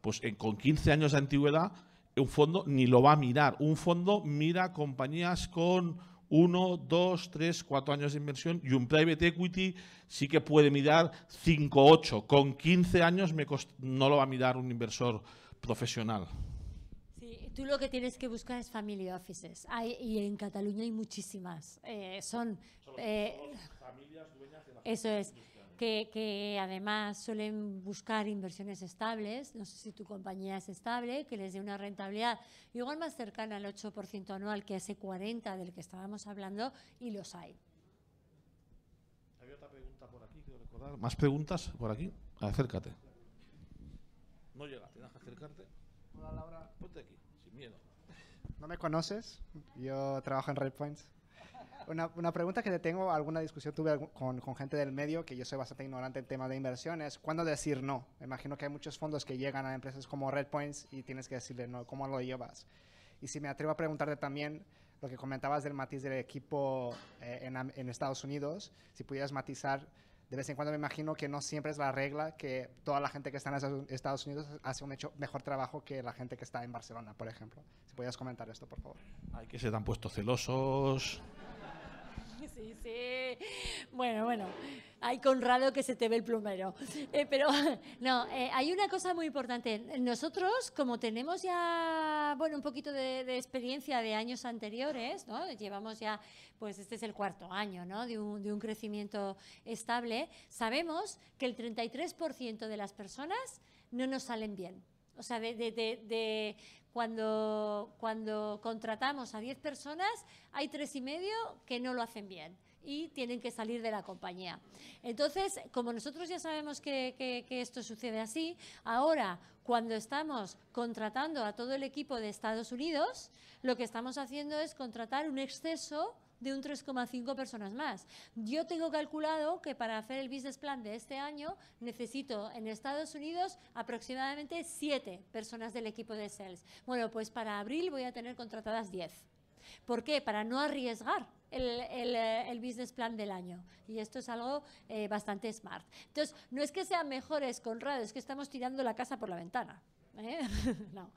pues en, eh, con 15 años de antigüedad, un fondo ni lo va a mirar. Un fondo mira compañías con 1, 2, 3, 4 años de inversión y un private equity sí que puede mirar 5, 8. Con 15 años me no lo va a mirar un inversor profesional. Sí, tú lo que tienes que buscar es family offices. y en Cataluña hay muchísimas. Eh, eh, son, familias dueñas de Eso es que, además suelen buscar inversiones estables. No sé si tu compañía es estable, que les dé una rentabilidad igual más cercana al 8% anual que ese 40% del que estábamos hablando, y los hay. Había otra pregunta por aquí, ¿Más preguntas por aquí? Acércate. No llega, tienes que acercarte. Hola Laura. Ponte aquí, sin miedo. ¿No me conoces? Yo trabajo en Red Points. Una, pregunta que te tengo, alguna discusión tuve con, gente del medio, que yo soy bastante ignorante en tema de inversiones, ¿cuándo decir no? Me imagino que hay muchos fondos que llegan a empresas como RedPoints y tienes que decirle no, ¿cómo lo llevas? Y si me atrevo a preguntarte también lo que comentabas del matiz del equipo eh, en, Estados Unidos, si pudieras matizar de vez en cuando me imagino que no siempre es la regla que toda la gente que está en Estados Unidos hace un mejor trabajo que la gente que está en Barcelona, por ejemplo. Si pudieras comentar esto, por favor. Hay que se tan puestos celosos sí, sí. Bueno, bueno, hay Conrado que se te ve el plumero. Eh, pero no, eh, hay una cosa muy importante. Nosotros, como tenemos ya, bueno, un poquito de, experiencia de años anteriores, ¿no? Llevamos ya, pues este es el cuarto año, ¿no? De un, de un crecimiento estable. Sabemos que el 33% de las personas no nos salen bien. O sea, de, cuando, contratamos a 10 personas, hay tres y medio que no lo hacen bien y tienen que salir de la compañía. Entonces, como nosotros ya sabemos que, esto sucede así, ahora cuando estamos contratando a todo el equipo de Estados Unidos, lo que estamos haciendo es contratar un exceso de un 3,5 personas más. Yo tengo calculado que para hacer el business plan de este año necesito en Estados Unidos aproximadamente 7 personas del equipo de sales. Bueno, pues para abril voy a tener contratadas 10. ¿Por qué? Para no arriesgar el, business plan del año. Y esto es algo eh, bastante smart. Entonces, no es que sean mejores, Conrado, es que estamos tirando la casa por la ventana. ¿eh? no.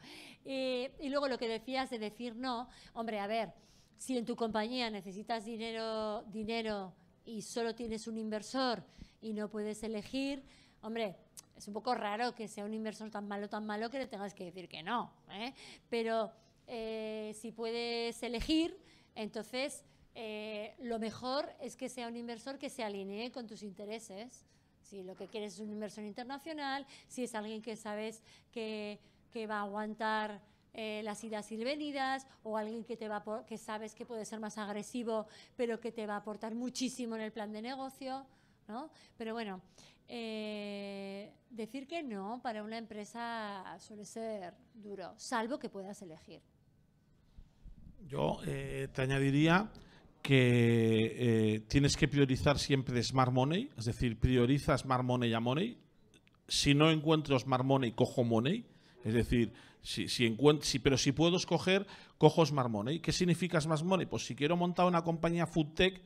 y, y luego lo que decías de decir no, hombre, a ver si en tu compañía necesitas dinero, dinero y solo tienes un inversor y no puedes elegir, hombre, es un poco raro que sea un inversor tan malo, tan malo que le tengas que decir que no. ¿eh? Pero eh, si puedes elegir, entonces eh, lo mejor es que sea un inversor que se alinee con tus intereses. Si lo que quieres es un inversor internacional, si es alguien que sabes que, que va a aguantar eh, las idas y venidas o alguien que, te va que sabes que puede ser más agresivo, pero que te va a aportar muchísimo en el plan de negocio. ¿No? Pero bueno, eh, decir que no para una empresa suele ser duro, salvo que puedas elegir. Yo eh, te añadiría que tienes que priorizar siempre Smart Money, es decir, prioriza Smart Money a Money. Si no encuentro Smart Money, cojo Money. Es decir, si, si, si pero si puedo escoger, cojo Smart Money. ¿Qué significa Smart Money? Pues si quiero montar una compañía food tech,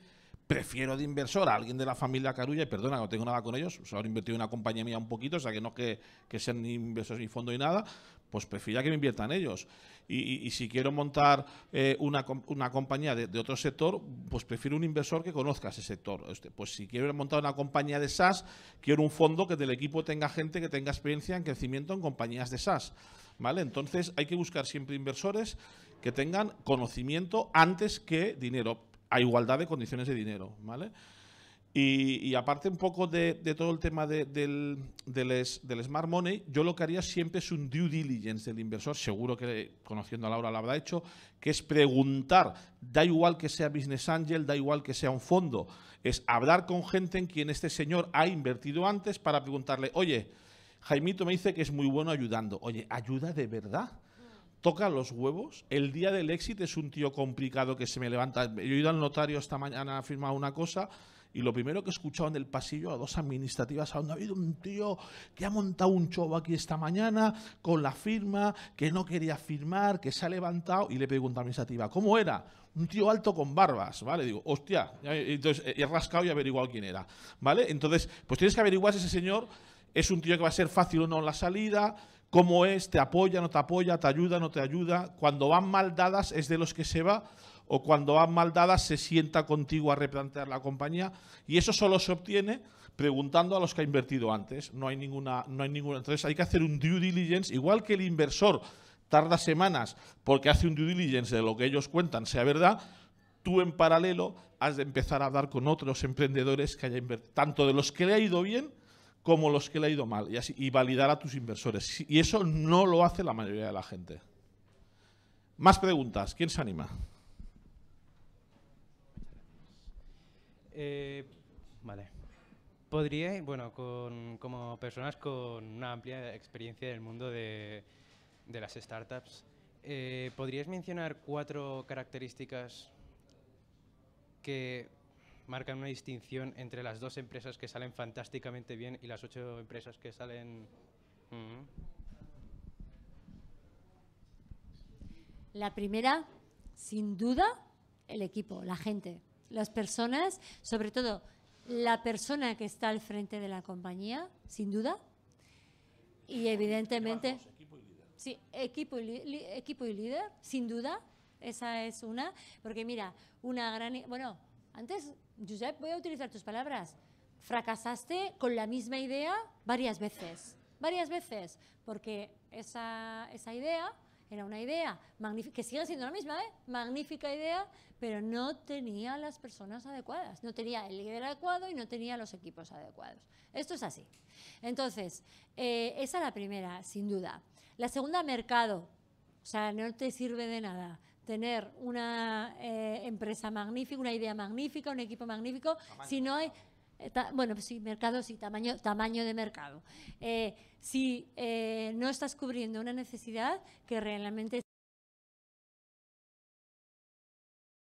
prefiero de inversor a alguien de la familia Carulla, y perdona, no tengo nada con ellos, solo he invertido en una compañía mía un poquito, o sea, que no que, que sean ni inversores ni fondo ni nada, pues prefiero que me inviertan ellos. Y, si quiero montar eh, una, compañía de, otro sector, pues prefiero un inversor que conozca ese sector. Este, pues si quiero montar una compañía de SaaS, quiero un fondo que del equipo tenga gente que tenga experiencia en crecimiento en compañías de SaaS. Entonces hay que buscar siempre inversores que tengan conocimiento antes que dinero, a igualdad de condiciones de dinero. Y, aparte un poco de, todo el tema del, smart money, yo lo que haría siempre es un due diligence del inversor, seguro que conociendo a Laura lo habrá hecho, que es preguntar, da igual que sea Business Angel, da igual que sea un fondo, es hablar con gente en quien este señor ha invertido antes para preguntarle, oye, Jaimito me dice que es muy bueno ayudando, oye, ¿ayuda de verdad? toca los huevos. El día del éxito es un tío complicado que se me levanta. Yo he ido al notario esta mañana a firmar una cosa y lo primero que he escuchado en el pasillo a dos administrativas, ha habido un tío que ha montado un chobo aquí esta mañana con la firma, que no quería firmar, que se ha levantado. Y le pregunta a administrativa, ¿cómo era? Un tío alto con barbas, ¿vale? Digo, hostia. Entonces eh, he rascado y averiguado quién era, ¿vale? Entonces, pues tienes que averiguar si ese señor es un tío que va a ser fácil o no en la salida, cómo es, te apoya, no te apoya, te ayuda, no te ayuda. Cuando van mal dadas es de los que se va o cuando va mal dada se sienta contigo a replantear la compañía y eso solo se obtiene preguntando a los que ha invertido antes. No hay ninguna, no hay ninguna. Entonces hay que hacer un due diligence, igual que el inversor tarda semanas porque hace un due diligence de lo que ellos cuentan sea verdad, tú en paralelo has de empezar a hablar con otros emprendedores que haya invertido, tanto de los que le ha ido bien como los que le ha ido mal, y, así, y validar a tus inversores. Y eso no lo hace la mayoría de la gente. Más preguntas. ¿Quién se anima? Eh, vale. Podría, bueno, como personas con una amplia experiencia en mundo de, las startups, eh, ¿podrías mencionar cuatro características que marcan una distinción entre las dos empresas que salen fantásticamente bien y las ocho empresas que salen... Mm. La primera, sin duda, el equipo, la gente las personas, sobre todo la persona que está al frente de la compañía, sin duda, y evidentemente... Sí, equipo y, equipo y líder, sin duda, esa es una, porque mira, una gran... Bueno, antes, Josep, voy a utilizar tus palabras. Fracasaste con la misma idea varias veces, varias veces, porque esa, esa idea era una idea, que sigue siendo la misma, ¿eh? Magnífica idea, pero no tenía las personas adecuadas, no tenía el líder adecuado y no tenía los equipos adecuados. Esto es así. Entonces, eh, esa es la primera, sin duda. La segunda, mercado. O sea, no te sirve de nada tener una eh, empresa magnífica, una idea magnífica, un equipo magnífico, si no hay eh, bueno, pues sí, mercado sí, tamaño, tamaño de mercado. Eh, si eh, no estás cubriendo una necesidad que realmente